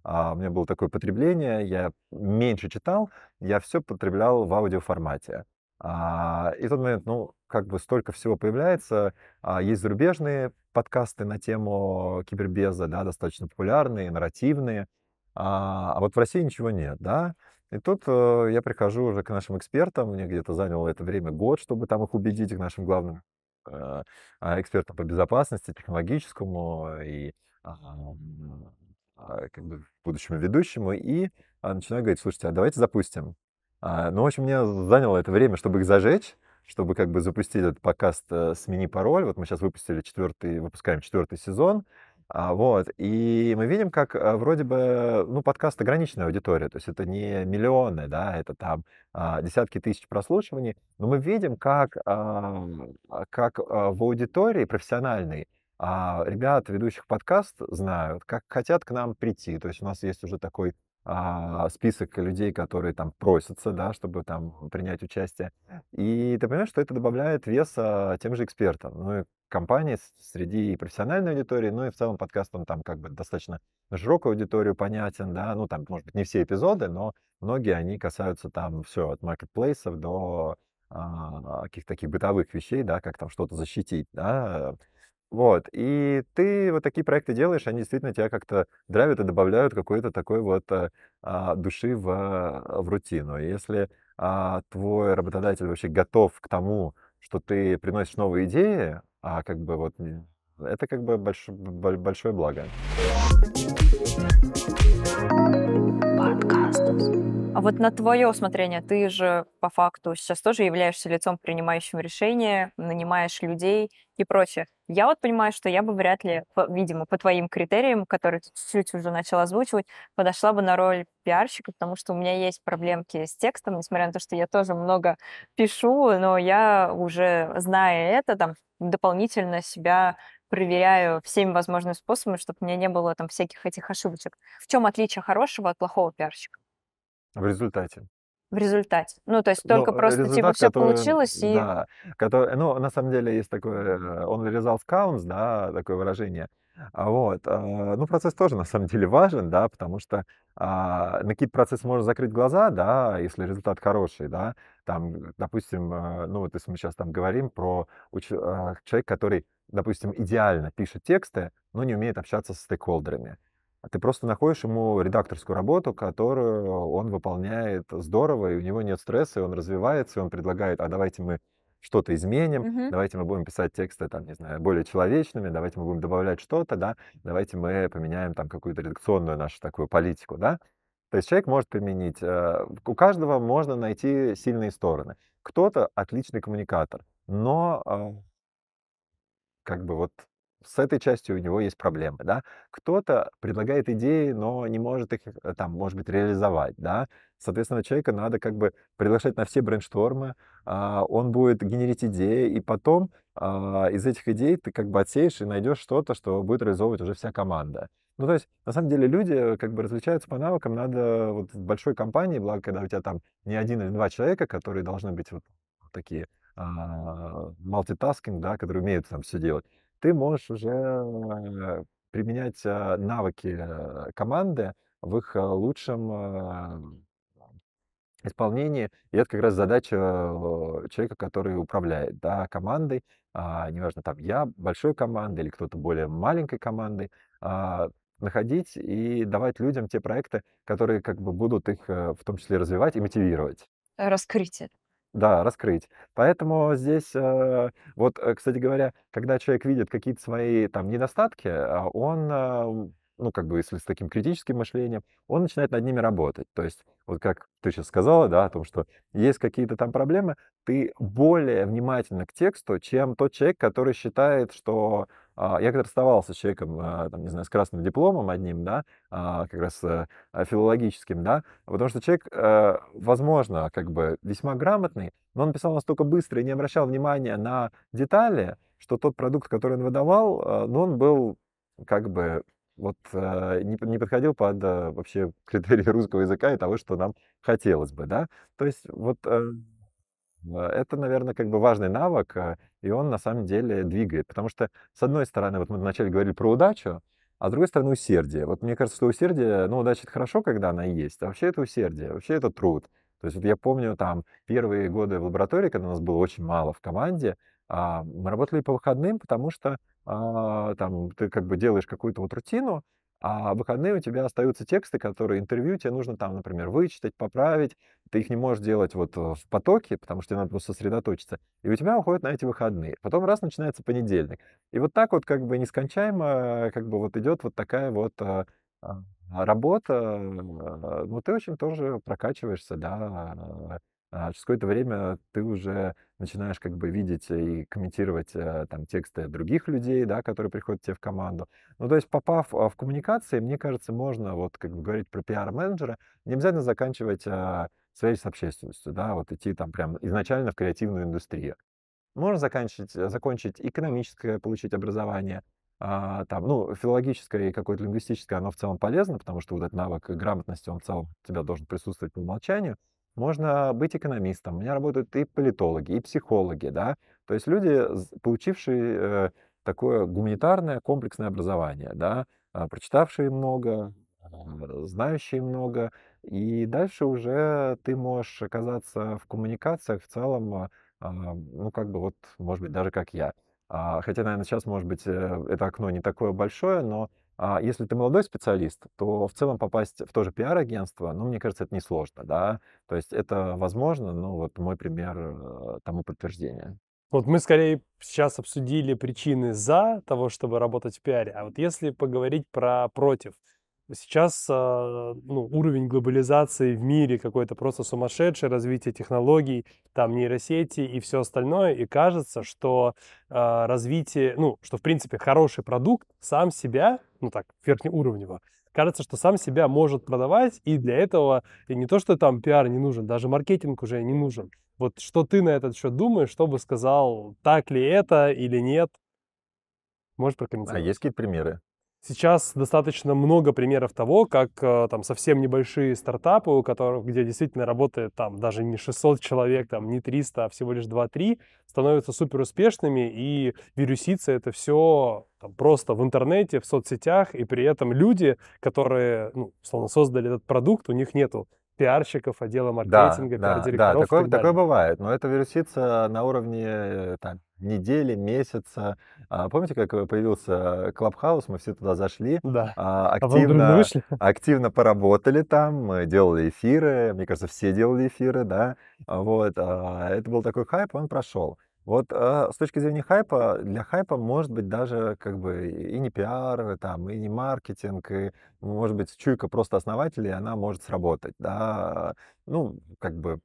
S1: А, у меня было такое потребление, я меньше читал, я все потреблял в аудиоформате. А, и в тот момент, ну, как бы столько всего появляется. А, есть зарубежные подкасты на тему кибербеза, да, достаточно популярные, нарративные. А, вот в России ничего нет, да. И тут э, я прихожу уже к нашим экспертам, мне где-то заняло это время год, чтобы там их убедить, к нашим главным э, экспертам по безопасности, технологическому и а, как бы, будущему ведущему и а, начинаю говорить, слушайте, а давайте запустим. А, ну, в общем, мне заняло это время, чтобы их зажечь, чтобы как бы запустить этот подкаст э, «Смени пароль». Вот мы сейчас выпустили четвертый, выпускаем четвертый сезон. Вот. И мы видим, как э, вроде бы, ну, подкаст ограниченная аудитория, то есть это не миллионы, да, это там десятки тысяч прослушиваний, но мы видим, как, как в аудитории профессиональной а ребят, ведущих подкаст, знают, как хотят к нам прийти. То есть у нас есть уже такой а, список людей, которые там просятся, да, чтобы там принять участие. И ты понимаешь, что это добавляет веса тем же экспертам. Ну и компании среди профессиональной аудитории, ну и в целом подкаст, он там как бы достаточно широкую аудиторию понятен, да, ну там, может быть, не все эпизоды, но многие они касаются там все от маркетплейсов до а, каких-то таких бытовых вещей, да, как там что-то защитить, да, вот, и ты вот такие проекты делаешь, они действительно тебя как-то драйвят и добавляют какой-то такой вот а, а, души в, а, в рутину. Если а, твой работодатель вообще готов к тому, что ты приносишь новые идеи, а как бы вот это как бы больш- боль- большое благо.
S2: А вот на твое усмотрение, ты же по факту сейчас тоже являешься лицом, принимающим решения, нанимаешь людей и прочее. Я вот понимаю, что я бы вряд ли, видимо, по твоим критериям, которые чуть-чуть уже начала озвучивать, подошла бы на роль пиарщика, потому что у меня есть проблемки с текстом, несмотря на то, что я тоже много пишу, но я уже, зная это, там, дополнительно себя проверяю всеми возможными способами, чтобы у меня не было там всяких этих ошибочек. В чем отличие хорошего от плохого пиарщика?
S1: В результате
S2: в результате. Ну, то есть ну, только ну, просто типа, результат, типа все который, получилось и... Да,
S1: который, ну, на самом деле есть такое э, он results counts, да, такое выражение. А вот. Э, ну, процесс тоже, на самом деле, важен, да, потому что а, на какие-то процессы можно закрыть глаза, да, если результат хороший, да. Там, допустим, э, ну, вот если мы сейчас там говорим про уч... человека, который, допустим, идеально пишет тексты, но не умеет общаться с стейкхолдерами. А ты просто находишь ему редакторскую работу, которую он выполняет здорово, и у него нет стресса, и он развивается, и он предлагает, а давайте мы что-то изменим, угу. давайте мы будем писать тексты, там, не знаю, более человечными, давайте мы будем добавлять что-то, да, давайте мы поменяем там какую-то редакционную нашу такую политику, да. То есть человек может применить, э, у каждого можно найти сильные стороны. Кто-то отличный коммуникатор, но э, как бы вот с этой частью у него есть проблемы, да. Кто-то предлагает идеи, но не может их, э, там, может быть, реализовать, да. Соответственно, человека надо как бы приглашать на все брейнштормы, а, он будет генерить идеи, и потом а, из этих идей ты как бы отсеешь и найдешь что-то, что будет реализовывать уже вся команда. Ну, то есть, на самом деле, люди как бы различаются по навыкам. Надо вот в большой компании, благо, когда у тебя там не один или два человека, которые должны быть вот такие а, мультитаскинг, да, которые умеют там все делать ты можешь уже э, применять э, навыки э, команды в их лучшем исполнении. И это как раз задача человека, который управляет да, командой. А, неважно, там я большой командой или кто-то более маленькой командой. а, находить и давать людям те проекты, которые как бы будут их в том числе развивать и мотивировать.
S2: Раскрытие.
S1: Да, раскрыть. Поэтому здесь, э, вот, э, кстати говоря, когда человек видит какие-то свои там недостатки, а он э, ну, как бы, если с таким критическим мышлением, он начинает над ними работать. То есть, вот как ты сейчас сказала, да, о том, что есть какие-то там проблемы, ты более внимательно к тексту, чем тот человек, который считает, что... А, я когда расставался с человеком, а, там, не знаю, с красным дипломом одним, да, а, как раз э, филологическим, да, потому что человек, э, возможно, как бы весьма грамотный, но он писал настолько быстро и не обращал внимания на детали, что тот продукт, который он выдавал, э, ну, он был как бы вот э, не, не подходил под э, вообще критерии русского языка и того, что нам хотелось бы, да. То есть вот э, э это, наверное, как бы важный навык, э, и он на самом деле двигает, потому что с одной стороны, вот мы вначале говорили про удачу, а с другой стороны усердие. Вот мне кажется, что усердие, ну удача это хорошо, когда она есть, а вообще это усердие, вообще это труд. То есть вот я помню там первые годы в лаборатории, когда нас было очень мало в команде, а мы работали по выходным, потому что а, там ты как бы делаешь какую-то вот рутину, а в выходные у тебя остаются тексты, которые интервью тебе нужно там, например, вычитать, поправить. Ты их не можешь делать вот э, в потоке, потому что тебе надо просто сосредоточиться. И у тебя уходят на эти выходные. Потом раз начинается понедельник. И вот так вот как бы нескончаемо как бы вот идет вот такая вот э, а, работа. Э, Но ну, ты очень тоже прокачиваешься, да. А через какое-то время ты уже начинаешь как бы видеть э, и комментировать э, там тексты других людей, да, которые приходят тебе в команду. Ну, то есть попав э, в коммуникации, мне кажется, можно вот как бы говорить про пиар-менеджера, не обязательно заканчивать связь с общественностью, да, вот идти там прям изначально в креативную индустрию. Можно заканчивать, закончить экономическое, получить образование, а, там, ну, филологическое и какое-то лингвистическое, оно в целом полезно, потому что вот этот навык грамотности, он в целом у тебя должен присутствовать по умолчанию можно быть экономистом. У меня работают и политологи, и психологи, да. То есть люди, получившие э, такое гуманитарное комплексное образование, да, а, прочитавшие много, а, знающие много, и дальше уже ты можешь оказаться в коммуникациях в целом, а, ну, как бы вот, может быть, даже как я. Хотя, наверное, сейчас, может быть, э, это окно не такое большое, но а если ты молодой специалист, то в целом попасть в то же пиар-агентство, ну, мне кажется, это несложно, да. То есть это возможно, ну, вот мой пример э, тому подтверждение.
S3: Вот мы скорее сейчас обсудили причины за того, чтобы работать в пиаре, а вот если поговорить про против – Сейчас а, ну, уровень глобализации в мире какой-то просто сумасшедший, развитие технологий, там нейросети и все остальное, и кажется, что а, развитие, ну, что в принципе хороший продукт сам себя, ну так, верхнеуровнево, кажется, что сам себя может продавать, и для этого и не то, что там пиар не нужен, даже маркетинг уже не нужен. Вот что ты на этот счет думаешь, что бы сказал, так ли это или нет? Можешь а прокомментировать?
S1: А есть какие-то примеры?
S3: Сейчас достаточно много примеров того, как э, там совсем небольшие стартапы, у которых, где действительно работает там даже не 600 человек, там не 300, а всего лишь 2-3, становятся супер успешными, и вирусится это все там, просто в интернете, в соцсетях, и при этом люди, которые, ну, словно создали этот продукт, у них нету пиарщиков, отдела маркетинга, да, да, да, такое, так далее. такое
S1: бывает, но это вирусится на уровне э, там, недели, месяца. А, помните, как э, появился Клабхаус? Мы все туда зашли, да. а, а активно, а вышли? активно поработали там, мы делали эфиры. Мне кажется, все делали эфиры, да. А вот, а, это был такой хайп, он прошел. Вот а, с точки зрения хайпа, для хайпа может быть даже как бы и не пиар, и, там, и не маркетинг, и, может быть, чуйка просто основателей, она может сработать, да. Ну, как бы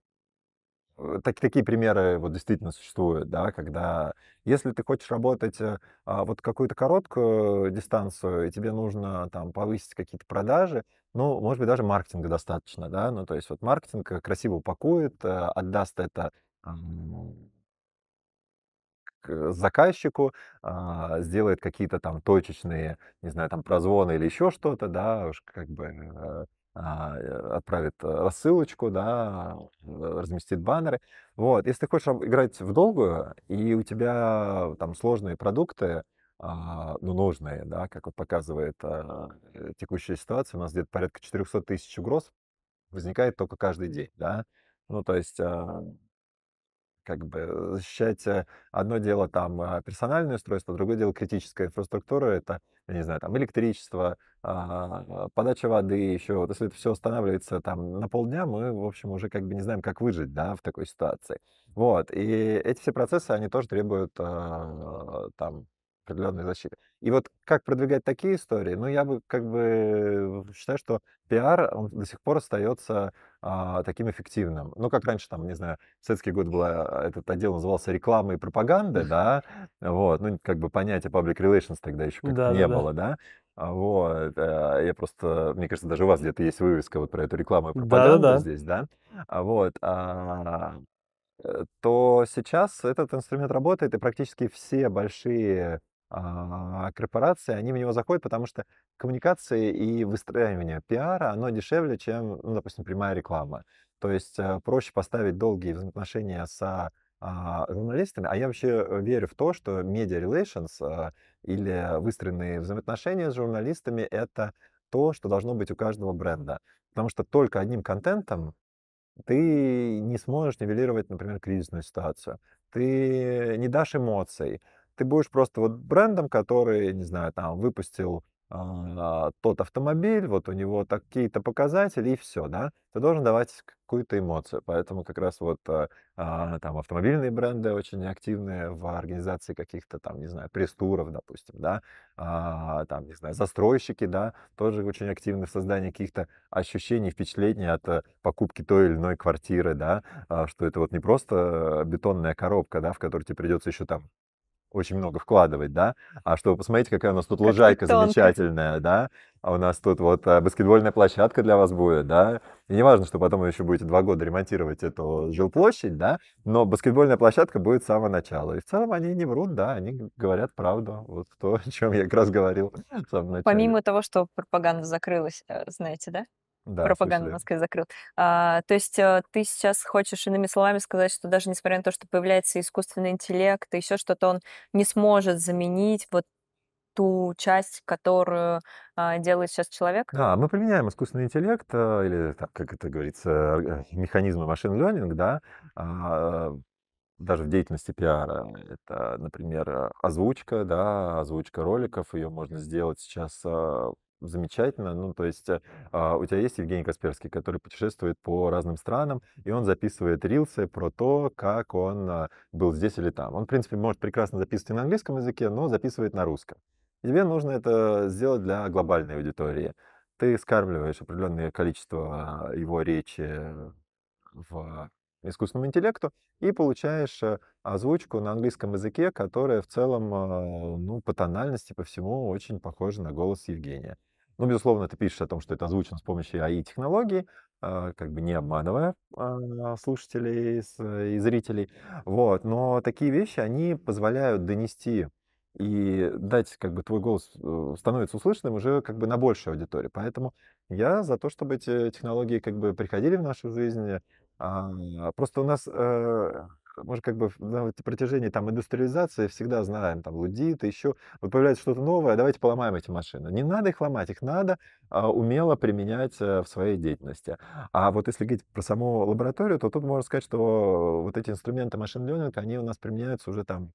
S1: Э, так, такие примеры вот действительно существуют, да, когда если ты хочешь работать э, а, вот какую-то короткую дистанцию, и тебе нужно там повысить какие-то продажи, ну, может быть, даже маркетинга достаточно, да, ну, то есть вот маркетинг э, красиво упакует, отдаст это к заказчику, а, сделает какие-то там точечные, не знаю, там прозвоны или еще что-то, да, уж как бы а, э, отправит э, рассылочку, да, разместит баннеры. Вот. Если ты хочешь играть в долгую, и у тебя э, там сложные продукты, а, ну, нужные, да, как вот показывает а, текущая ситуация, у нас где-то порядка 400 тысяч угроз возникает только каждый день, да. Ну, то есть как бы э, защищать э, одно дело там э, персональное устройство, другое дело критическая инфраструктура, это, я не знаю, там электричество, а, подача воды еще. Вот если это все останавливается там на полдня, мы, в общем, уже как бы не знаем, как выжить, да, в такой ситуации. Вот, и эти все процессы, они тоже требуют а, там определенной защиты. И вот как продвигать такие истории? Ну, я бы как бы э, считаю, что пиар, он до сих пор остается а, таким эффективным. Ну, как раньше, там, не знаю, в советский год была, э, этот отдел назывался реклама и пропаганда, да, вот, ну, как бы понятия public relations тогда еще как да, не да, было, да. да, вот, э, я просто, мне кажется, даже у вас где-то есть вывеска вот про эту рекламу и пропаганду да, да, да. здесь, да, а, вот, а, э, то сейчас этот инструмент работает, и практически все большие а, корпорации, они в него заходят, потому что коммуникации и выстраивание пиара, оно дешевле, чем, ну, допустим, прямая реклама. То есть э, проще поставить долгие взаимоотношения с а, журналистами, а я вообще э, верю в то, что media relations а, или выстроенные взаимоотношения с журналистами — это то, что должно быть у каждого бренда. Потому что только одним контентом ты не сможешь нивелировать, например, кризисную ситуацию. Ты не дашь эмоций, ты будешь просто вот брендом, который, не знаю, там выпустил а, тот автомобиль, вот у него какие то показатели и все, да. Ты должен давать какую-то эмоцию. Поэтому как раз вот э, а, там автомобильные бренды очень активные в организации каких-то там, не знаю, престуров, допустим, да, а, там, не знаю, застройщики, да, тоже очень активны в создании каких-то ощущений, впечатлений от э, покупки той или иной квартиры, да, что это вот не просто э, бетонная коробка, да, в которой тебе придется еще там очень много вкладывать, да, а чтобы посмотреть, какая у нас тут как лужайка тонко. замечательная, да, а у нас тут вот э, баскетбольная площадка для вас будет, да, и не важно, что потом вы еще будете два года ремонтировать эту жилплощадь, да, но баскетбольная площадка будет с самого начала. И в целом они не врут, да, они говорят правду, вот то, о чем я как раз говорил в самом начале. Помимо
S2: того, что пропаганда закрылась, э, знаете, да? да, пропаганду закрыл. А, то есть э, ты сейчас хочешь, иными словами, сказать, что даже несмотря на то, что появляется искусственный интеллект и еще что-то, он не сможет заменить вот ту часть, которую а, делает сейчас человек?
S1: Да, мы применяем искусственный интеллект, э, или, так, как это говорится, э, механизмы машин learning, да, а, даже в деятельности пиара. Это, например, озвучка, да, озвучка роликов, ее можно сделать сейчас замечательно. Ну, то есть э, а, у тебя есть Евгений Касперский, который путешествует по разным странам, и он записывает рилсы про то, как он э, был здесь или там. Он, в принципе, может прекрасно записывать и на английском языке, но записывает на русском. И тебе нужно это сделать для глобальной аудитории. Ты скармливаешь определенное количество а, его речи в искусственному интеллекту и получаешь э, озвучку на английском языке, которая в целом ну, по тональности, по всему очень похожа на голос Евгения. Ну, безусловно, ты пишешь о том, что это озвучено с помощью AI-технологий, а, как бы не обманывая а, слушателей и зрителей. Вот. Но такие вещи, они позволяют донести и дать, как бы, твой голос э, становится услышанным уже как бы на большей аудитории. Поэтому я за то, чтобы эти технологии как бы приходили в нашу жизнь. А, просто у нас э, может как бы на протяжении там индустриализации всегда знаем, там лудит, еще вот появляется что-то новое, а давайте поломаем эти машины. Не надо их ломать, их надо а, умело применять а, в своей деятельности. А вот если говорить про саму лабораторию, то тут можно сказать, что вот эти инструменты машин ленинг они у нас применяются уже там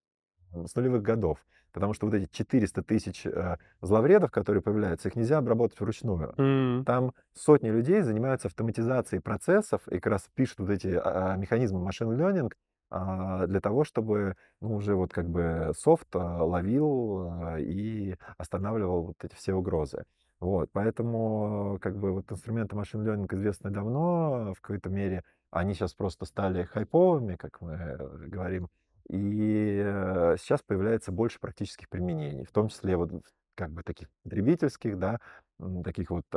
S1: с нулевых годов. Потому что вот эти 400 тысяч э, зловредов, которые появляются, их нельзя обработать вручную. Mm. Там сотни людей занимаются автоматизацией процессов и как раз пишут вот эти э, механизмы машин learning, а, для того, чтобы ну, уже вот как бы софт а, ловил а, и останавливал вот эти все угрозы. Вот, поэтому как бы вот инструменты машин learning известны давно, в какой-то мере они сейчас просто стали хайповыми, как мы э, говорим, и э, сейчас появляется больше практических применений, в том числе вот как бы таких потребительских, да, таких вот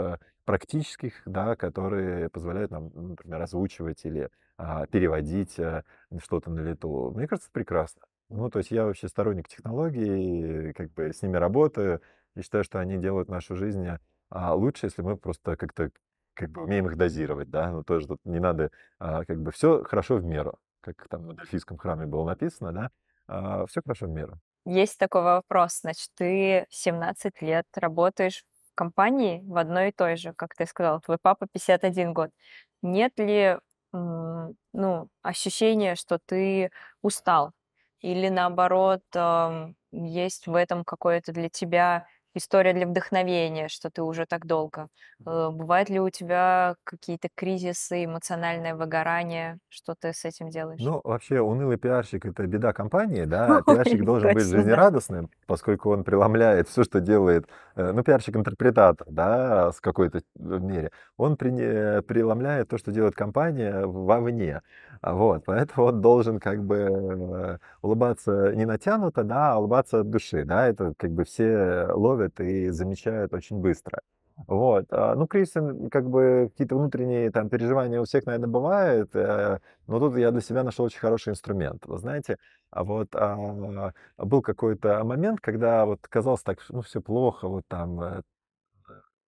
S1: практических, да, которые позволяют нам, например, озвучивать или а, переводить э, что-то на лету. Мне кажется, это прекрасно. Ну, то есть я вообще сторонник технологий, как бы с ними работаю, и считаю, что они делают нашу жизнь э, а, лучше, если мы просто как-то как бы умеем их дозировать, да, ну тоже тут не надо, а, как бы все хорошо в меру, как там в Дельфийском храме было написано, да, все хорошо в меру.
S2: Есть такой вопрос, значит, ты 17 лет работаешь в компании в одной и той же, как ты сказал, твой папа 51 год. Нет ли ну, ощущение, что ты устал, или наоборот, есть в этом какое-то для тебя история для вдохновения, что ты уже так долго. Э, бывают ли у тебя какие-то кризисы, эмоциональное выгорание? Что ты с этим делаешь?
S1: Ну, вообще, унылый пиарщик – это беда компании, да? Пиарщик должен быть жизнерадостным, поскольку он преломляет все, что делает Э, ну, пиарщик-интерпретатор, да, с какой-то э, мере, он при, э, преломляет то, что делает компания вовне. Вот, поэтому он должен как бы улыбаться не натянуто, да, а улыбаться от души, да, это как бы все ловят и замечают очень быстро. Вот. А, ну, кризис, как бы какие-то внутренние там переживания у всех, наверное, бывают, э, но тут я для себя нашел очень хороший инструмент. Вы знаете, а вот а, был какой-то момент, когда вот казалось так, ну, все плохо, вот там э,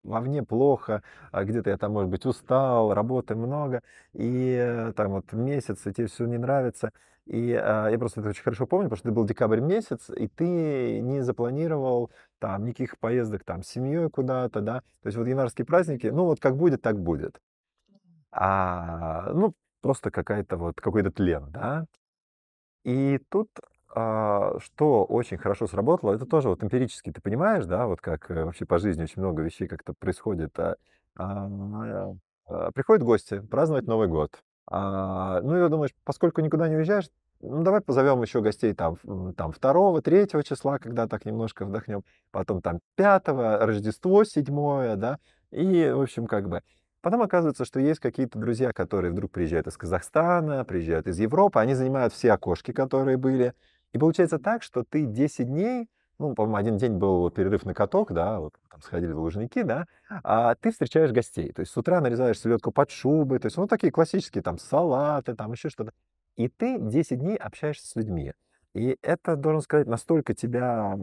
S1: вовне плохо, а где-то я там, может быть, устал, работы много, и э, там вот месяц, и тебе все не нравится. И а, я просто это очень хорошо помню, потому что это был декабрь месяц, и ты не запланировал там никаких поездок там с семьей куда-то, да. То есть вот январские праздники, ну вот как будет, так будет. А, ну, просто какая-то вот, какой-то тлен, да. И тут а, что очень хорошо сработало, это тоже вот эмпирически ты понимаешь, да, вот как э, вообще по жизни очень много вещей как-то происходит. А, а, приходят гости праздновать Новый год. ну и думаешь, поскольку никуда не уезжаешь, ну, давай позовем еще гостей там, там 2 третьего числа, когда так немножко вдохнем, потом там 5 Рождество 7 да, и, в общем, как бы. Потом оказывается, что есть какие-то друзья, которые вдруг приезжают из Казахстана, приезжают из Европы, они занимают все окошки, которые были. И получается так, что ты 10 дней, ну, по-моему, один день был перерыв на каток, да, вот там сходили в Лужники, да, а ты встречаешь гостей. То есть с утра нарезаешь селедку под шубой, то есть, ну, такие классические там салаты, там еще что-то. И ты 10 дней общаешься с людьми. И это, должен сказать, настолько тебя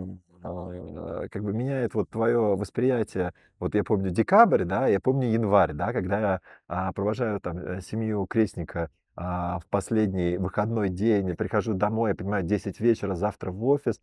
S1: а, как бы меняет вот твое восприятие. Вот я помню декабрь, да, я помню январь, да, когда я а, провожаю там э, семью крестника а, в последний выходной день, прихожу домой, я понимаю, 10 вечера, завтра в офис,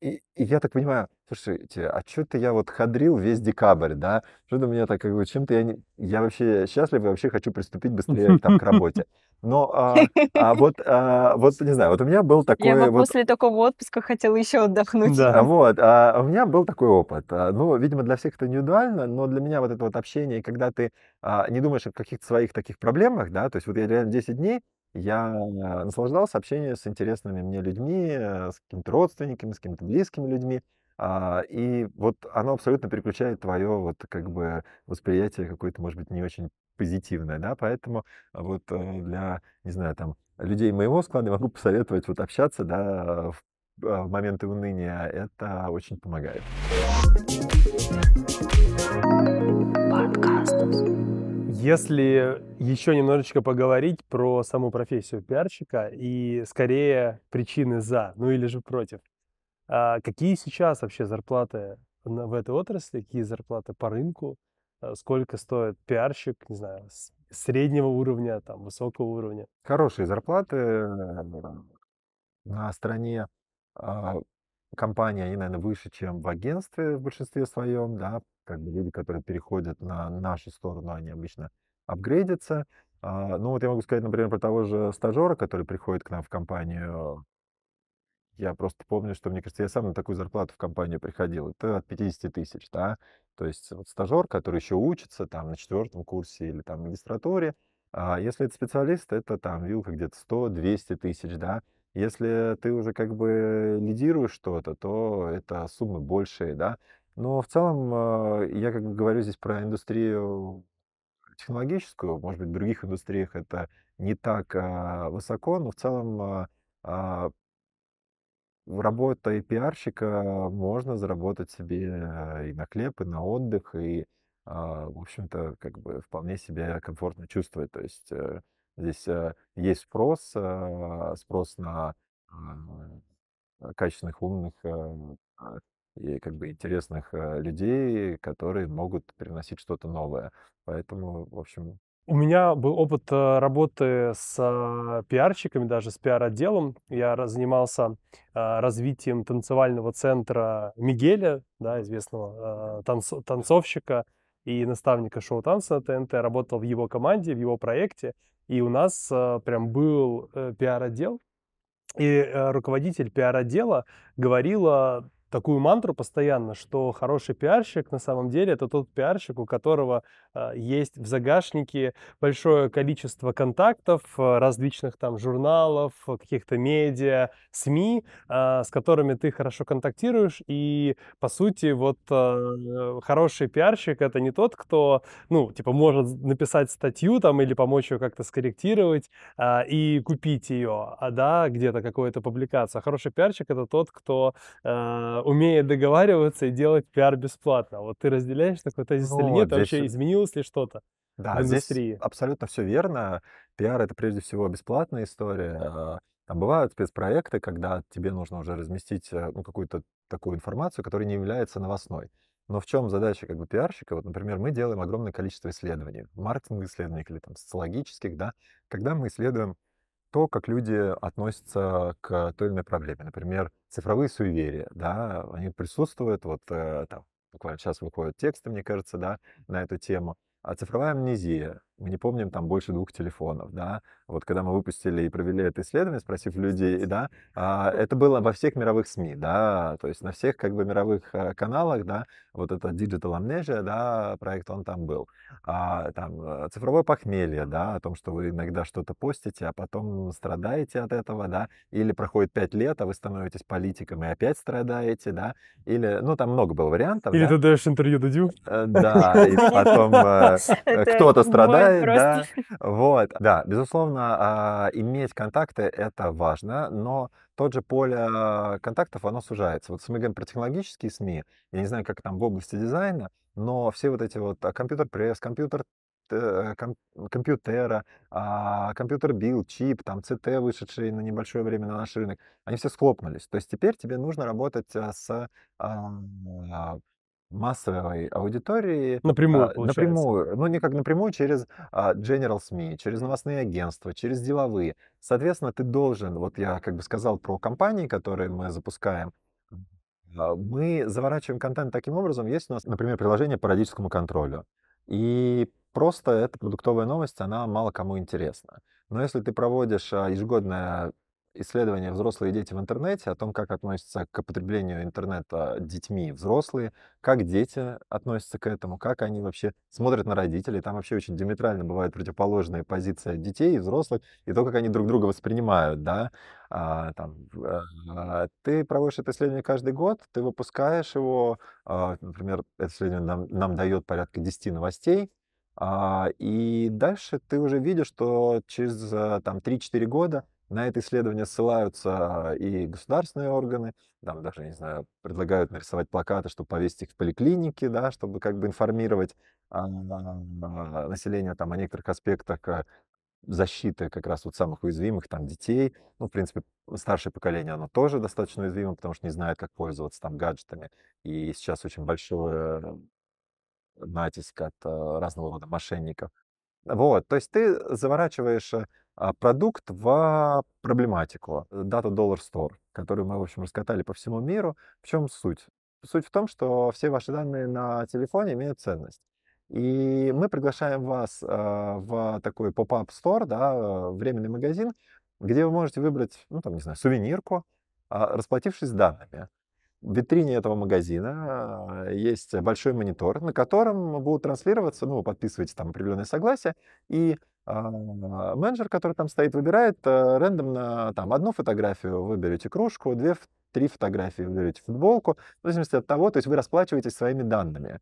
S1: и, и я так понимаю, слушайте, а что-то я вот ходрил весь декабрь, да? Что-то меня так как бы чем-то я не... Я вообще счастлив, я вообще хочу приступить быстрее там, к работе. Но а, а вот, а, вот, не знаю, вот у меня был такой... Я бы вот... после
S2: такого отпуска хотела еще отдохнуть. А да.
S1: Вот, а у меня был такой опыт. А, ну, видимо, для всех это индивидуально, но для меня вот это вот общение, когда ты а, не думаешь о каких-то своих таких проблемах, да, то есть вот я реально 10 дней, я э, наслаждался общением с интересными мне людьми, э, с какими-то родственниками, с какими-то близкими людьми. А, и вот оно абсолютно переключает твое вот как бы восприятие какое-то, может быть, не очень позитивное, да, поэтому вот э, для, не знаю, там, людей моего склада могу посоветовать вот общаться, да, в моменты уныния, это очень помогает.
S3: Если еще немножечко поговорить про саму профессию пиарщика и скорее причины за, ну или же против. А какие сейчас вообще зарплаты в этой отрасли, какие зарплаты по рынку, а сколько стоит пиарщик, не знаю, среднего уровня, там, высокого уровня?
S1: Хорошие зарплаты э, на стране а компании, они, наверное, выше, чем в агентстве в большинстве своем, да, как бы люди, которые переходят на нашу сторону, они обычно апгрейдятся. А, ну, вот я могу сказать, например, про того же стажера, который приходит к нам в компанию. Я просто помню, что, мне кажется, я сам на такую зарплату в компанию приходил. Это от 50 тысяч, да. То есть вот стажер, который еще учится там на четвертом курсе или там магистратуре, а если это специалист, это там вилка где-то 100-200 тысяч, да. Если ты уже как бы лидируешь что-то, то это суммы большие, да. Но в целом а, я как бы говорю здесь про индустрию технологическую, может быть, в других индустриях это не так а, высоко, но в целом а, работа и пиарщика можно заработать себе и на хлеб, и на отдых, и, в общем-то, как бы вполне себе комфортно чувствовать. То есть э, Здесь э, есть спрос, э, спрос на э, качественных, умных эм, а, и как бы интересных людей, которые могут приносить что-то новое. Поэтому, в общем,
S3: у меня был опыт работы с пиарщиками, даже с пиар-отделом. Я занимался развитием танцевального центра Мигеля, да, известного танцовщика, и наставника шоу танца на ТНТ, работал в его команде, в его проекте, и у нас э, прям был э, пиар-отдел, и э, руководитель пиар-отдела говорила такую мантру постоянно, что хороший пиарщик на самом деле это тот пиарщик, у которого э, есть в загашнике большое количество контактов э, различных там журналов, каких-то медиа, СМИ, э, с которыми ты хорошо контактируешь. И по сути, вот э, хороший пиарщик это не тот, кто, ну, типа, может написать статью там или помочь ее как-то скорректировать э, и купить ее, а да, где-то какую-то публикацию. А хороший пиарщик это тот, кто умея договариваться и делать пиар бесплатно. Вот ты разделяешь такой тезис ну, или нет? Здесь... Вообще изменилось ли что-то? Да, в индустрии?
S1: здесь абсолютно все верно. Пиар это прежде всего бесплатная история. Да. бывают спецпроекты, когда тебе нужно уже разместить э, ну, какую-то такую информацию, которая не является новостной. Но в чем задача как бы пиарщика? Вот, например, мы делаем огромное количество исследований, Маркетинг исследований или там социологических, да, когда мы исследуем то, как люди относятся к той или иной проблеме. Например, цифровые суеверия, да, они присутствуют, вот э, там, буквально сейчас выходят тексты, мне кажется, да, на эту тему. А цифровая амнезия, мы не помним там больше двух телефонов, да. Вот когда мы выпустили и провели это исследование, спросив людей, да, а, это было во всех мировых СМИ, да, то есть на всех как бы мировых э, каналах, да, вот это Digital Amnesia, да, проект, он там был. А, там э, цифровое похмелье, да, о том, что вы иногда что-то постите, а потом страдаете от этого, да, или проходит пять лет, а вы становитесь политиком и опять страдаете, да, или, ну, там много было вариантов. Или да? ты даешь
S3: интервью Дудю. Э, да, и
S1: потом кто-то страдает, работает, да. Вот, да, безусловно, а, иметь контакты это важно, но тот же поле а, контактов, оно сужается. Вот мы говорим про технологические СМИ, я не знаю, как там в области дизайна, но все вот эти вот компьютер-пресс, а, компьютер э, компьютера, компьютер бил, чип, там ЦТ вышедший на небольшое время на наш рынок, они все схлопнулись. То есть теперь тебе нужно работать с массовой аудитории. Напрямую, а, Напрямую. Ну, не как напрямую, через а, general СМИ, через новостные агентства, через деловые. Соответственно, ты должен, вот я как бы сказал про компании, которые мы запускаем, а, мы заворачиваем контент таким образом. Есть у нас, например, приложение по родительскому контролю. И просто эта продуктовая новость, она мало кому интересна. Но если ты проводишь а, ежегодное исследование «Взрослые дети в интернете» о том, как относятся к потреблению интернета детьми взрослые, как дети относятся к этому, как они вообще смотрят на родителей. Там вообще очень диаметрально бывают противоположные позиции детей и взрослых, и то, как они друг друга воспринимают, да. А, там, э, а, ты проводишь это исследование каждый год, ты выпускаешь его, а, например, это исследование нам, нам дает порядка 10 новостей, а, и дальше ты уже видишь, что через э, там, 3-4 года на это исследование ссылаются а, и государственные органы, там даже, не знаю, предлагают нарисовать плакаты, чтобы повесить их в поликлинике, да, чтобы как бы информировать а, а, население там о некоторых аспектах э, защиты как раз вот самых уязвимых, там, детей. Ну, в принципе, старшее поколение, оно тоже достаточно уязвимо, потому что не знает, как пользоваться там гаджетами. И сейчас очень большой э, натиск от э, разного рода мошенников. Вот, то есть ты заворачиваешь э, а, продукт в проблематику Data Dollar Store, которую мы, в общем, раскатали по всему миру. В чем суть? Суть в том, что все ваши данные на телефоне имеют ценность. И мы приглашаем вас э, в такой поп-ап стор, да, э, временный магазин, где вы можете выбрать, ну, там, не знаю, сувенирку, а, расплатившись данными в витрине этого магазина а, есть большой монитор, на котором будут транслироваться, ну, вы подписываете там определенные согласие и а, менеджер, который там стоит, выбирает а, рандомно там одну фотографию, вы берете кружку, две, три фотографии, вы берете футболку, в зависимости от того, то есть вы расплачиваетесь своими данными.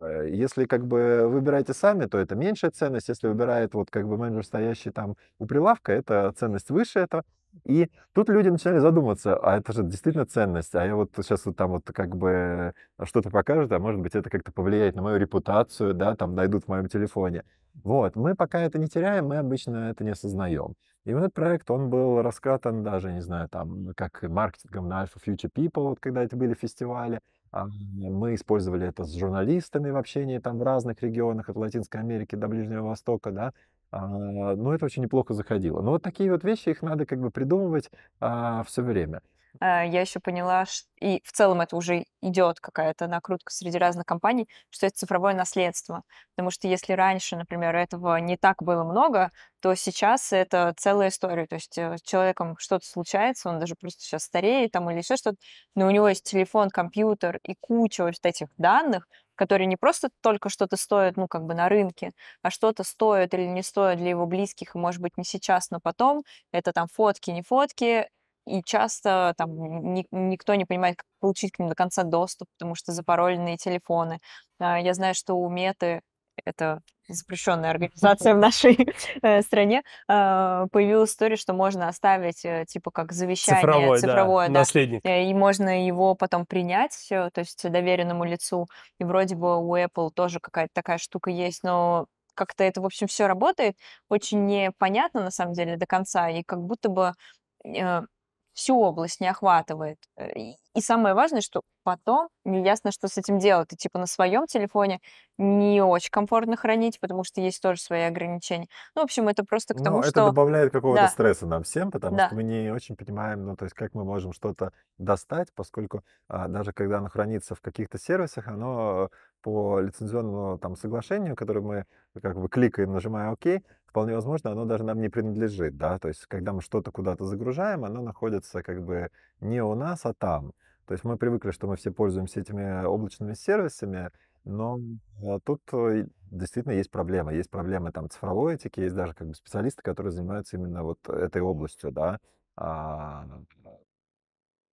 S1: Э, если как бы выбираете сами, то это меньшая ценность. Если выбирает вот как бы менеджер, стоящий там у прилавка, это ценность выше этого. И тут люди начинали задумываться, а это же действительно ценность, а я вот сейчас вот там вот как бы что-то покажут, а может быть это как-то повлияет на мою репутацию, да, там найдут в моем телефоне. Вот, мы пока это не теряем, мы обычно это не осознаем. И вот этот проект, он был раскатан даже, не знаю, там, как маркетингом на Alpha Future People, вот когда это были фестивали, а, мы использовали это с журналистами в общении там в разных регионах, от Латинской Америки до Ближнего Востока, да. А, но это очень неплохо заходило. Но вот такие вот вещи, их надо как бы придумывать а, все время.
S2: Э, я еще поняла, и в целом это уже идет какая-то накрутка среди разных компаний, что это цифровое наследство. Потому что если раньше, например, этого не так было много, то сейчас это целая история. То есть э, с человеком что-то случается, он даже просто сейчас стареет там или еще что-то, но у него есть телефон, компьютер и куча вот этих данных, которые не просто только что-то стоят, ну, как бы на рынке, а что-то стоит или не стоит для его близких, может быть, не сейчас, но потом. Это там фотки, не фотки, и часто там ни, никто не понимает, как получить к ним до конца доступ, потому что запароленные телефоны. А, я знаю, что у Меты это запрещенная организация в нашей э, стране, а, появилась история, что можно оставить, э, типа, как завещание цифровое, цифровое да, да. наследник. Э, и можно его потом принять, то есть доверенному лицу. И вроде бы у Apple тоже какая-то такая штука есть, но как-то это, в общем, все работает очень непонятно, на самом деле, до конца, и как будто бы всю область не охватывает. Э, и самое важное, что потом неясно, что с этим делать. И типа на своем телефоне не очень комфортно хранить, потому что есть тоже свои ограничения. Ну, в общем, это просто к тому, ну, что... это добавляет
S1: какого-то да. стресса нам всем, потому да. что мы не очень понимаем, ну, то есть как мы можем что-то достать, поскольку а, даже когда оно хранится в каких-то сервисах, оно э, по лицензионному там соглашению, которое мы э, как бы кликаем, нажимая ОК, вполне возможно, оно даже нам не принадлежит, да, то есть когда мы что-то куда-то загружаем, оно находится как бы не у нас, а там. То есть мы привыкли, что мы все пользуемся этими облачными сервисами, но а, тут э, действительно есть проблема. Есть проблемы там цифровой этики, есть даже как бы специалисты, которые занимаются именно вот этой областью, да. А,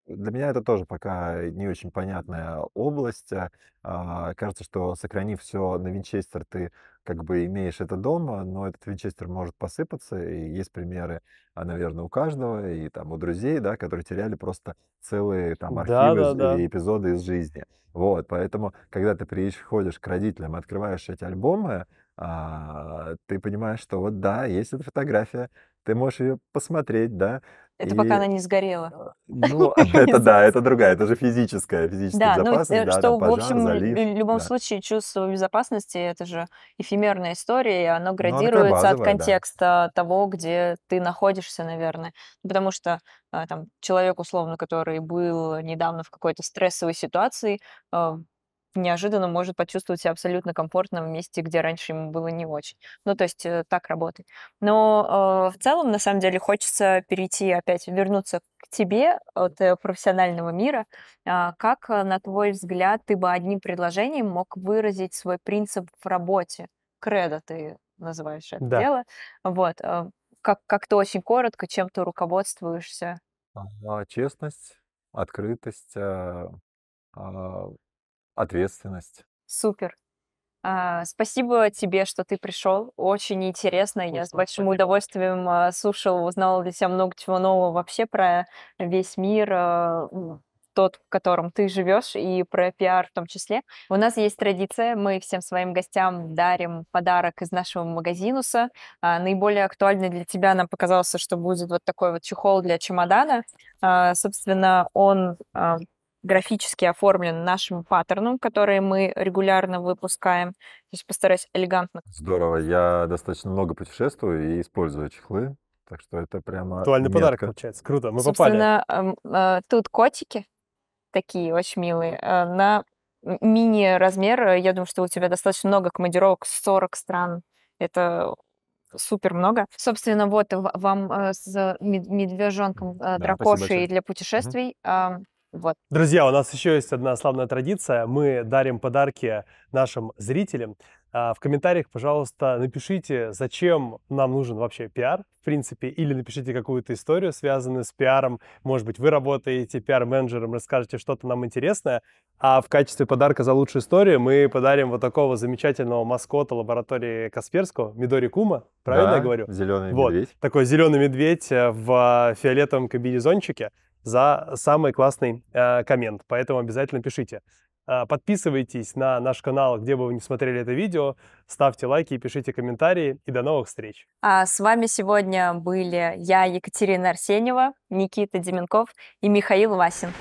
S1: для меня это тоже пока не очень понятная область. А, кажется, что сохранив все на винчестер, ты как бы имеешь это дома, но этот винчестер может посыпаться, и есть примеры, а, наверное, у каждого, и там у друзей, да, которые теряли просто целые там архивы да, да, и эпизоды из жизни. Вот, поэтому, когда ты приходишь к родителям, открываешь эти альбомы, а, ты понимаешь, что вот да, есть эта фотография, ты можешь ее посмотреть, да, это и... пока она не
S2: сгорела.
S1: Э, ну, это да, это другая, это же физическая, физическая да, ну, безопасность. Ну, да, что, там, в общем, э, залив,
S2: в любом да. случае чувство безопасности, это же эфемерная история, и оно ну, градируется ну, базовая, от контекста да. того, где ты находишься, наверное. Ну, потому что там, человек, условно, который был недавно в какой-то стрессовой ситуации, неожиданно может почувствовать себя абсолютно комфортно в месте, где раньше ему было не очень. Ну, то есть э, так работает. Но э, в целом, на самом деле, хочется перейти опять, вернуться к тебе от э, профессионального мира. А, как, э, на твой взгляд, ты бы одним предложением мог выразить свой принцип в работе? Кредо ты называешь это да. дело. Вот. Как, как ты очень коротко, чем ты руководствуешься?
S1: Честность, открытость, а, ответственность.
S2: Супер. А, спасибо тебе, что ты пришел. Очень интересно. Я с большим удовольствием а, слушал, узнал для себя много чего нового вообще про весь мир, а, ну, тот, в котором ты живешь, и про пиар в том числе. У нас есть традиция, мы всем своим гостям дарим подарок из нашего магазинуса. наиболее актуальный для тебя нам показался, что будет вот такой вот чехол для чемодана. собственно, он графически оформлен нашим паттерном, который мы регулярно выпускаем. То есть постараюсь элегантно.
S1: Здорово. Я достаточно много путешествую и использую чехлы. Так что это прямо... Актуальный метка. подарок получается. Круто, мы Собственно,
S2: попали. Эм, э, тут котики такие очень милые. Э, на мини-размер, э, я думаю, что у тебя достаточно много командировок, 40 стран. Это супер много. Собственно, вот вам с медвежонком да, дракошей для путешествий. Угу. Вот.
S3: Друзья, у нас еще есть одна славная традиция. Мы дарим подарки нашим зрителям. А, в комментариях, пожалуйста, напишите, зачем нам нужен вообще пиар, в принципе, или напишите какую-то историю, связанную с пиаром. Может быть, вы работаете пиар-менеджером, расскажете что-то нам интересное. А в качестве подарка за лучшую историю мы подарим вот такого замечательного маскота лаборатории Касперского, Мидори Кума. Правильно да, я говорю? зеленый вот, медведь. Такой зеленый медведь э, в э, фиолетовом комбинезончике за самый классный э, коммент. Поэтому обязательно пишите. Э, подписывайтесь на наш канал, где бы вы не смотрели это видео. Ставьте лайки, пишите комментарии и до новых встреч.
S2: А с вами сегодня были я, Екатерина Арсеньева, Никита Деменков и Михаил Васин.